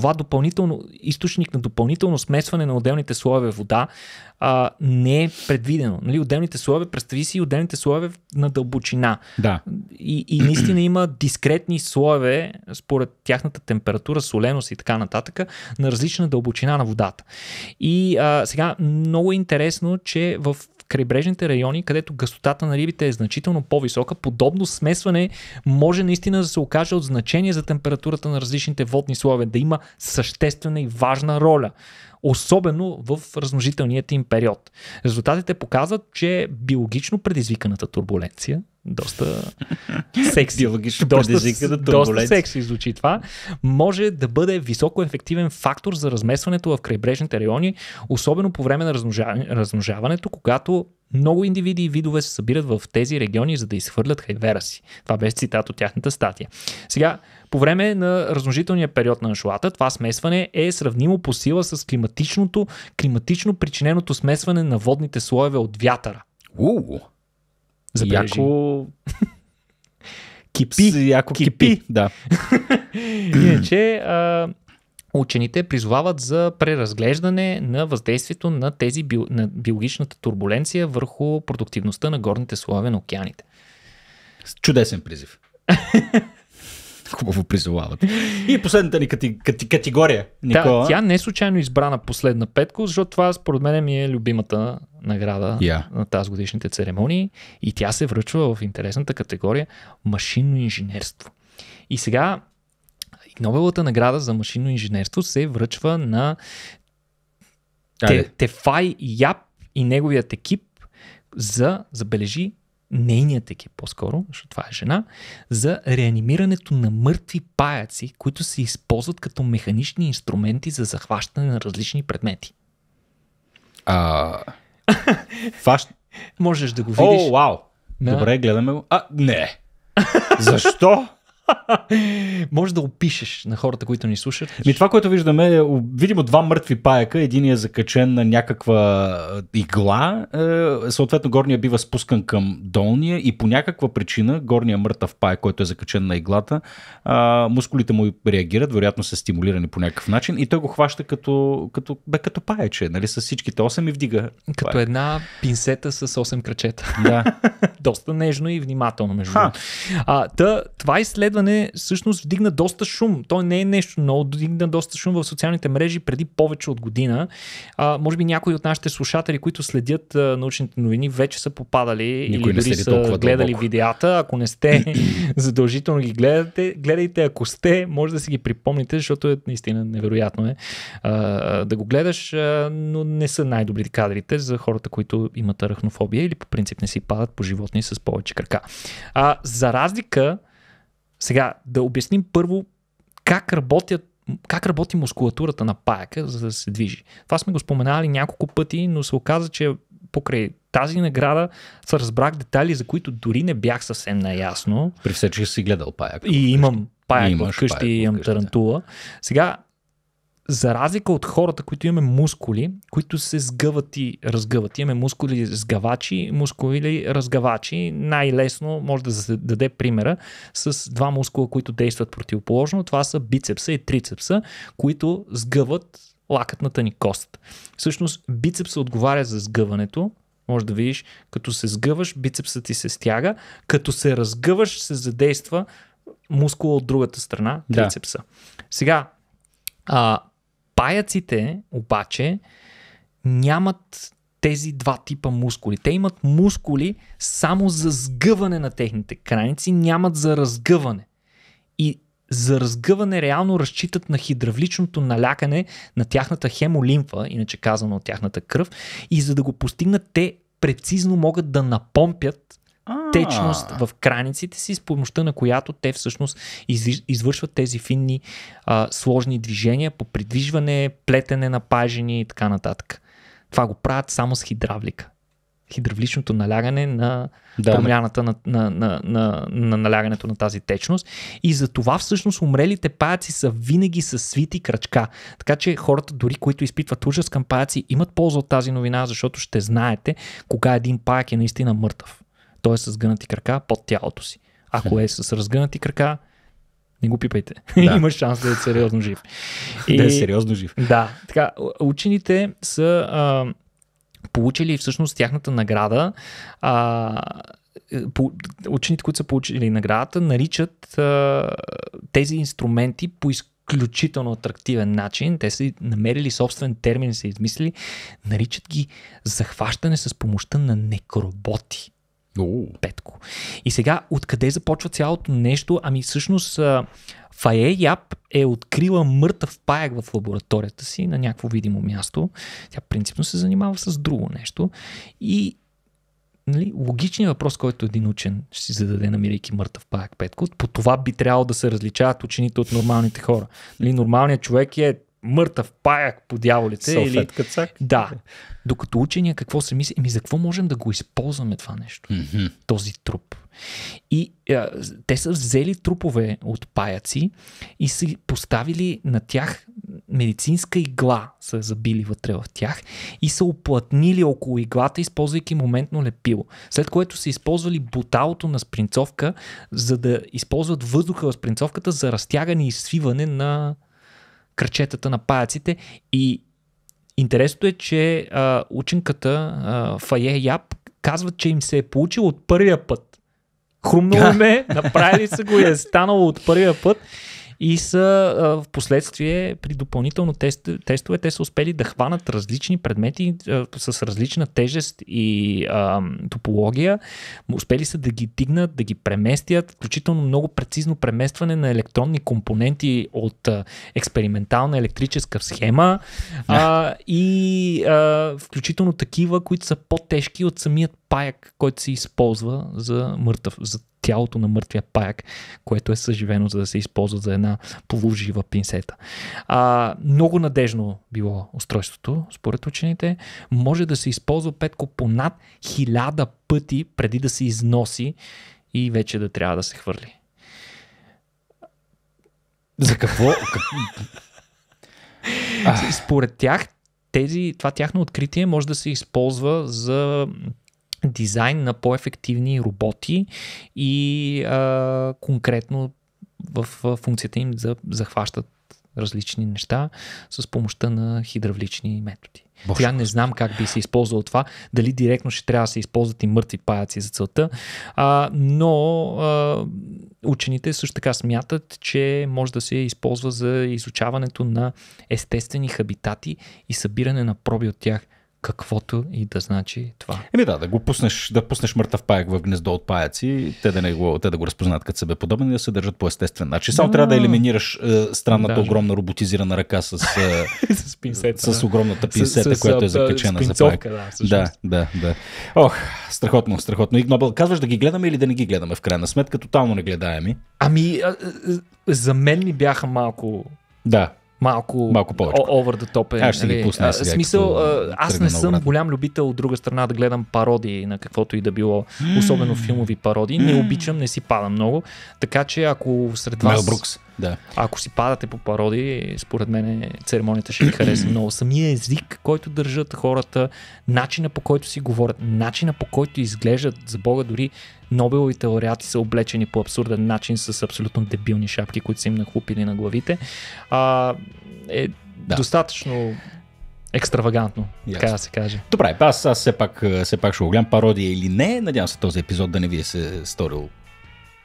това допълнително, източник на допълнително смесване на отделните слоеве вода а, не е предвидено. Нали, отделните слоеве, представи си отделните слоеве на дълбочина. Да. И, и наистина има дискретни слоеве според тяхната температура, соленост и така нататък на различна дълбочина на водата. И а, сега много е интересно, че в крайбрежните райони, където гъстотата на рибите е значително по-висока, подобно смесване може наистина да се окаже от значение за температурата на различните водни слоеве, да има съществена и важна роля особено в размножителният им период. Резултатите показват, че биологично предизвиканата турбуленция, доста секси. Биологично доста, турбуленция. Доста секси звучи това. Може да бъде високо ефективен фактор за размесването в крайбрежните райони, особено по време на размножаването, когато много индивиди и видове се събират в тези региони, за да изхвърлят хайвера си. Това беше цитат от тяхната статия. Сега, по време на размножителния период на аншулата това смесване е сравнимо по сила с климатичното, климатично причиненото смесване на водните слоеве от вятъра. Уу! Забележи. Яко... кипи. Яко кипи. кипи. Да. Иначе, а, учените призовават за преразглеждане на въздействието на тези био, на биологичната турбуленция върху продуктивността на горните слоеве на океаните. Чудесен призив. Хубаво призовават. И последната ни кати, кати, категория, Никола. Да, тя не е случайно избрана последна петко, защото това според мен ми е любимата награда yeah. на тази годишните церемонии и тя се връчва в интересната категория машинно инженерство. И сега Нобелата награда за машинно инженерство се връчва на Те, Тефай Яп и неговият екип за, забележи, нейният екип по-скоро, защото това е жена, за реанимирането на мъртви паяци, които се използват като механични инструменти за захващане на различни предмети. А... Фаш... Можеш да го видиш. О, вау! Да. Добре, гледаме го. А, не! Защо? Може да опишеш на хората, които ни слушат. Ми това, което виждаме е видимо два мъртви паяка. Един е закачен на някаква е, игла, е, съответно горния бива спускан към долния и по някаква причина горния е мъртъв паяк, който е закачен на иглата, мускулите му реагират, вероятно са стимулирани по някакъв начин и той го хваща като, като, бе, като паече, нали, с всичките 8 и вдига. Като паяк. една пинсета с 8 крачета. Да. Доста нежно и внимателно, между другото. Та, това изследва изследване всъщност вдигна доста шум. Той не е нещо ново, вдигна доста шум в социалните мрежи преди повече от година. А, може би някои от нашите слушатели, които следят а, научните новини, вече са попадали Никой или дори са гледали дълбоко. видеята. Ако не сте, задължително ги гледате. Гледайте, ако сте, може да си ги припомните, защото е наистина невероятно е а, да го гледаш, а, но не са най-добрите кадрите за хората, които имат арахнофобия или по принцип не си падат по животни с повече крака. А, за разлика сега, да обясним първо как, работят, как работи мускулатурата на паяка, за да се движи. Това сме го споменали няколко пъти, но се оказа, че покрай тази награда се разбрах детали, за които дори не бях съвсем наясно. При все, че си гледал паяка. И имам паяк имаш вкъщи, имам тарантула. Сега, за разлика от хората, които имаме мускули, които се сгъват и разгъват. Имаме мускули сгъвачи, мускули разгъвачи. Най-лесно може да се даде примера с два мускула, които действат противоположно. Това са бицепса и трицепса, които сгъват лакътната ни кост. Всъщност бицепса отговаря за сгъването, може да видиш, като се сгъваш, бицепсът ти се стяга, като се разгъваш, се задейства мускула от другата страна, трицепса. Да. Сега, а, Паяците обаче нямат тези два типа мускули. Те имат мускули само за сгъване на техните крайници, нямат за разгъване. И за разгъване реално разчитат на хидравличното налякане на тяхната хемолимфа, иначе казано от тяхната кръв, и за да го постигнат те прецизно могат да напомпят течност в краниците си, с помощта на която те всъщност извършват тези финни а, сложни движения по придвижване, плетене на пажени и така нататък. Това го правят само с хидравлика. Хидравличното налягане на да, промяната на, на, на, на, на налягането на тази течност. И за това всъщност умрелите паяци са винаги с свити крачка. Така че хората, дори които изпитват ужас към паяци, имат полза от тази новина, защото ще знаете кога един паяк е наистина мъртъв. Той е с гънати крака под тялото си. Ако е с разгънати крака, не го пипайте. Да. Имаш шанс да е сериозно жив. И, да е сериозно жив. Да, така, учените са а, получили всъщност тяхната награда. А, по, учените, които са получили наградата, наричат а, тези инструменти по изключително атрактивен начин. Те са намерили собствен термин, са измислили. Наричат ги захващане с помощта на некроботи. О. Петко. И сега, откъде започва цялото нещо? Ами всъщност Фае Яп е открила мъртъв паяк в лабораторията си на някакво видимо място. Тя принципно се занимава с друго нещо. И нали, логичният въпрос, който един учен ще си зададе, намирайки мъртъв паяк Петко, по това би трябвало да се различават учените от нормалните хора. Нали, нормалният човек е мъртъв паяк по дяволите. Салфетка или... цак. Да. Докато учения какво се мисли, еми за какво можем да го използваме това нещо, mm-hmm. този труп. И а, те са взели трупове от паяци и са поставили на тях медицинска игла, са забили вътре в тях и са оплътнили около иглата, използвайки моментно лепило. След което са използвали буталото на спринцовка, за да използват въздуха в спринцовката за разтягане и свиване на кръчетата на паяците и интересното е, че а, ученката а, Фае Яп казват, че им се е получил от първия път. Хрумнало ме, направили са го и е станало от първия път и са в последствие при допълнително тест, тестове те са успели да хванат различни предмети а, с различна тежест и а, топология. Успели са да ги дигнат, да ги преместят, включително много прецизно преместване на електронни компоненти от а, експериментална електрическа схема а, и а, включително такива, които са по-тежки от самият паяк, който се използва за мъртъв, за тялото на мъртвия паяк, което е съживено, за да се използва за една полужива пинсета. А, много надежно било устройството, според учените. Може да се използва петко по над хиляда пъти преди да се износи и вече да трябва да се хвърли. За какво? Според тях, тези, това тяхно откритие може да се използва за дизайн на по-ефективни роботи и а, конкретно в, в функцията им да захващат различни неща с помощта на хидравлични методи. Боже, Сега не знам как би се използвал това, дали директно ще трябва да се използват и мъртви паяци за целта, а, но а, учените също така смятат, че може да се използва за изучаването на естествени хабитати и събиране на проби от тях каквото и да значи това. Еми да, да го пуснеш, да пуснеш мъртъв паяк в гнездо от паяци, те да, не го, те да го разпознат като себе подобен и да се държат по естествен начин. Само да. трябва да елиминираш е, странната да, огромна роботизирана ръка с, е, с, пинцета, с огромната пинсета, с, с, която е закачена за паяк. Да, да, да, да. Ох, страхотно, страхотно. Игнобел, казваш да ги гледаме или да не ги гледаме в крайна сметка, тотално не гледаеми. Ами, а, за мен ни бяха малко да малко, малко повече. over the top. Е, аз ще ги нали? пусна сега, смисъл, като, аз не съм голям любител от друга страна да гледам пародии на каквото и да било, mm. особено филмови пародии. Не обичам, не си пада много. Така че ако сред вас... Мел Брукс. Да. Ако си падате по пародии, според мен церемонията ще ви хареса много. Самия език, който държат хората, начина по който си говорят, начина по който изглеждат, за Бога дори Нобеловите лауреати са облечени по абсурден начин с абсолютно дебилни шапки, които са им нахлупили на главите. А, е да. достатъчно екстравагантно, Ясно. така да се каже. Добре, аз, аз все, пак, все пак ще го гледам пародия или не. Надявам се този епизод да не ви е се сторил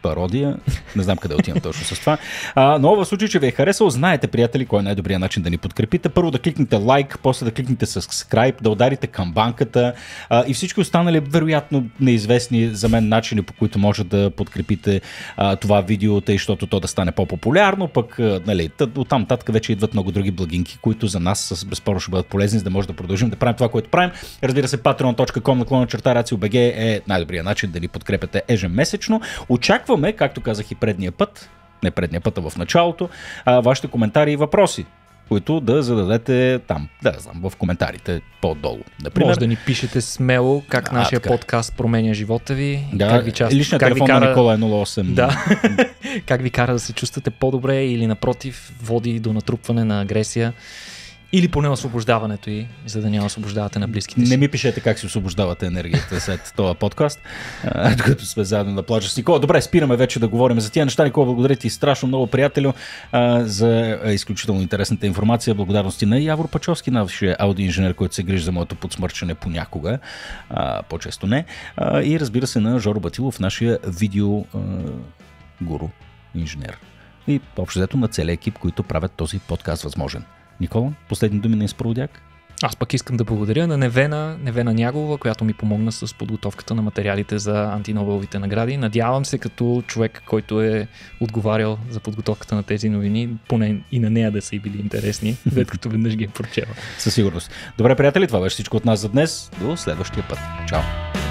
пародия. Не знам къде отивам точно с това. А, но в случай, че ви е харесало, знаете, приятели, кой е най-добрият начин да ни подкрепите. Първо да кликнете лайк, после да кликнете subscribe, да ударите към банката а, и всички останали, вероятно, неизвестни за мен начини, по които може да подкрепите а, това видео, тъй, защото то да стане по-популярно, пък а, нали, оттам татка вече идват много други благинки, които за нас безспорно ще бъдат полезни, за да може да продължим да правим това, което правим. Разбира се, patreon.com клона черта е най-добрият начин да ни подкрепяте ежемесечно. Очаква Очакваме, както казах и предния път, не предния път, а в началото, а, вашите коментари и въпроси които да зададете там, да знам, в коментарите по-долу. Например. Може да ни пишете смело как а, нашия така. подкаст променя живота ви. Да, как ви част... личният как телефон ви кара... на Никола е 08. Да. как ви кара да се чувствате по-добре или напротив води до натрупване на агресия или поне освобождаването и, за да няма освобождавате на близките си. Не ми пишете как си освобождавате енергията след този подкаст, като сме заедно на плажа с Никола. Добре, спираме вече да говорим за тия неща. Никола, благодаря ти страшно много, приятелю, за изключително интересната информация. Благодарности на Явор Пачовски, нашия аудиоинженер, който се грижи за моето подсмърчане понякога, по-често не. И разбира се на Жоро Батилов, нашия видео гуру, инженер. И общо взето на целия екип, които правят този подкаст възможен. Никола, последни думи на изпроводяк? Аз пък искам да благодаря на Невена, Невена Нягова, която ми помогна с подготовката на материалите за антинобеловите награди. Надявам се като човек, който е отговарял за подготовката на тези новини, поне и на нея да са и били интересни, след като веднъж ги е прочела. Със сигурност. Добре, приятели, това беше всичко от нас за днес. До следващия път. Чао!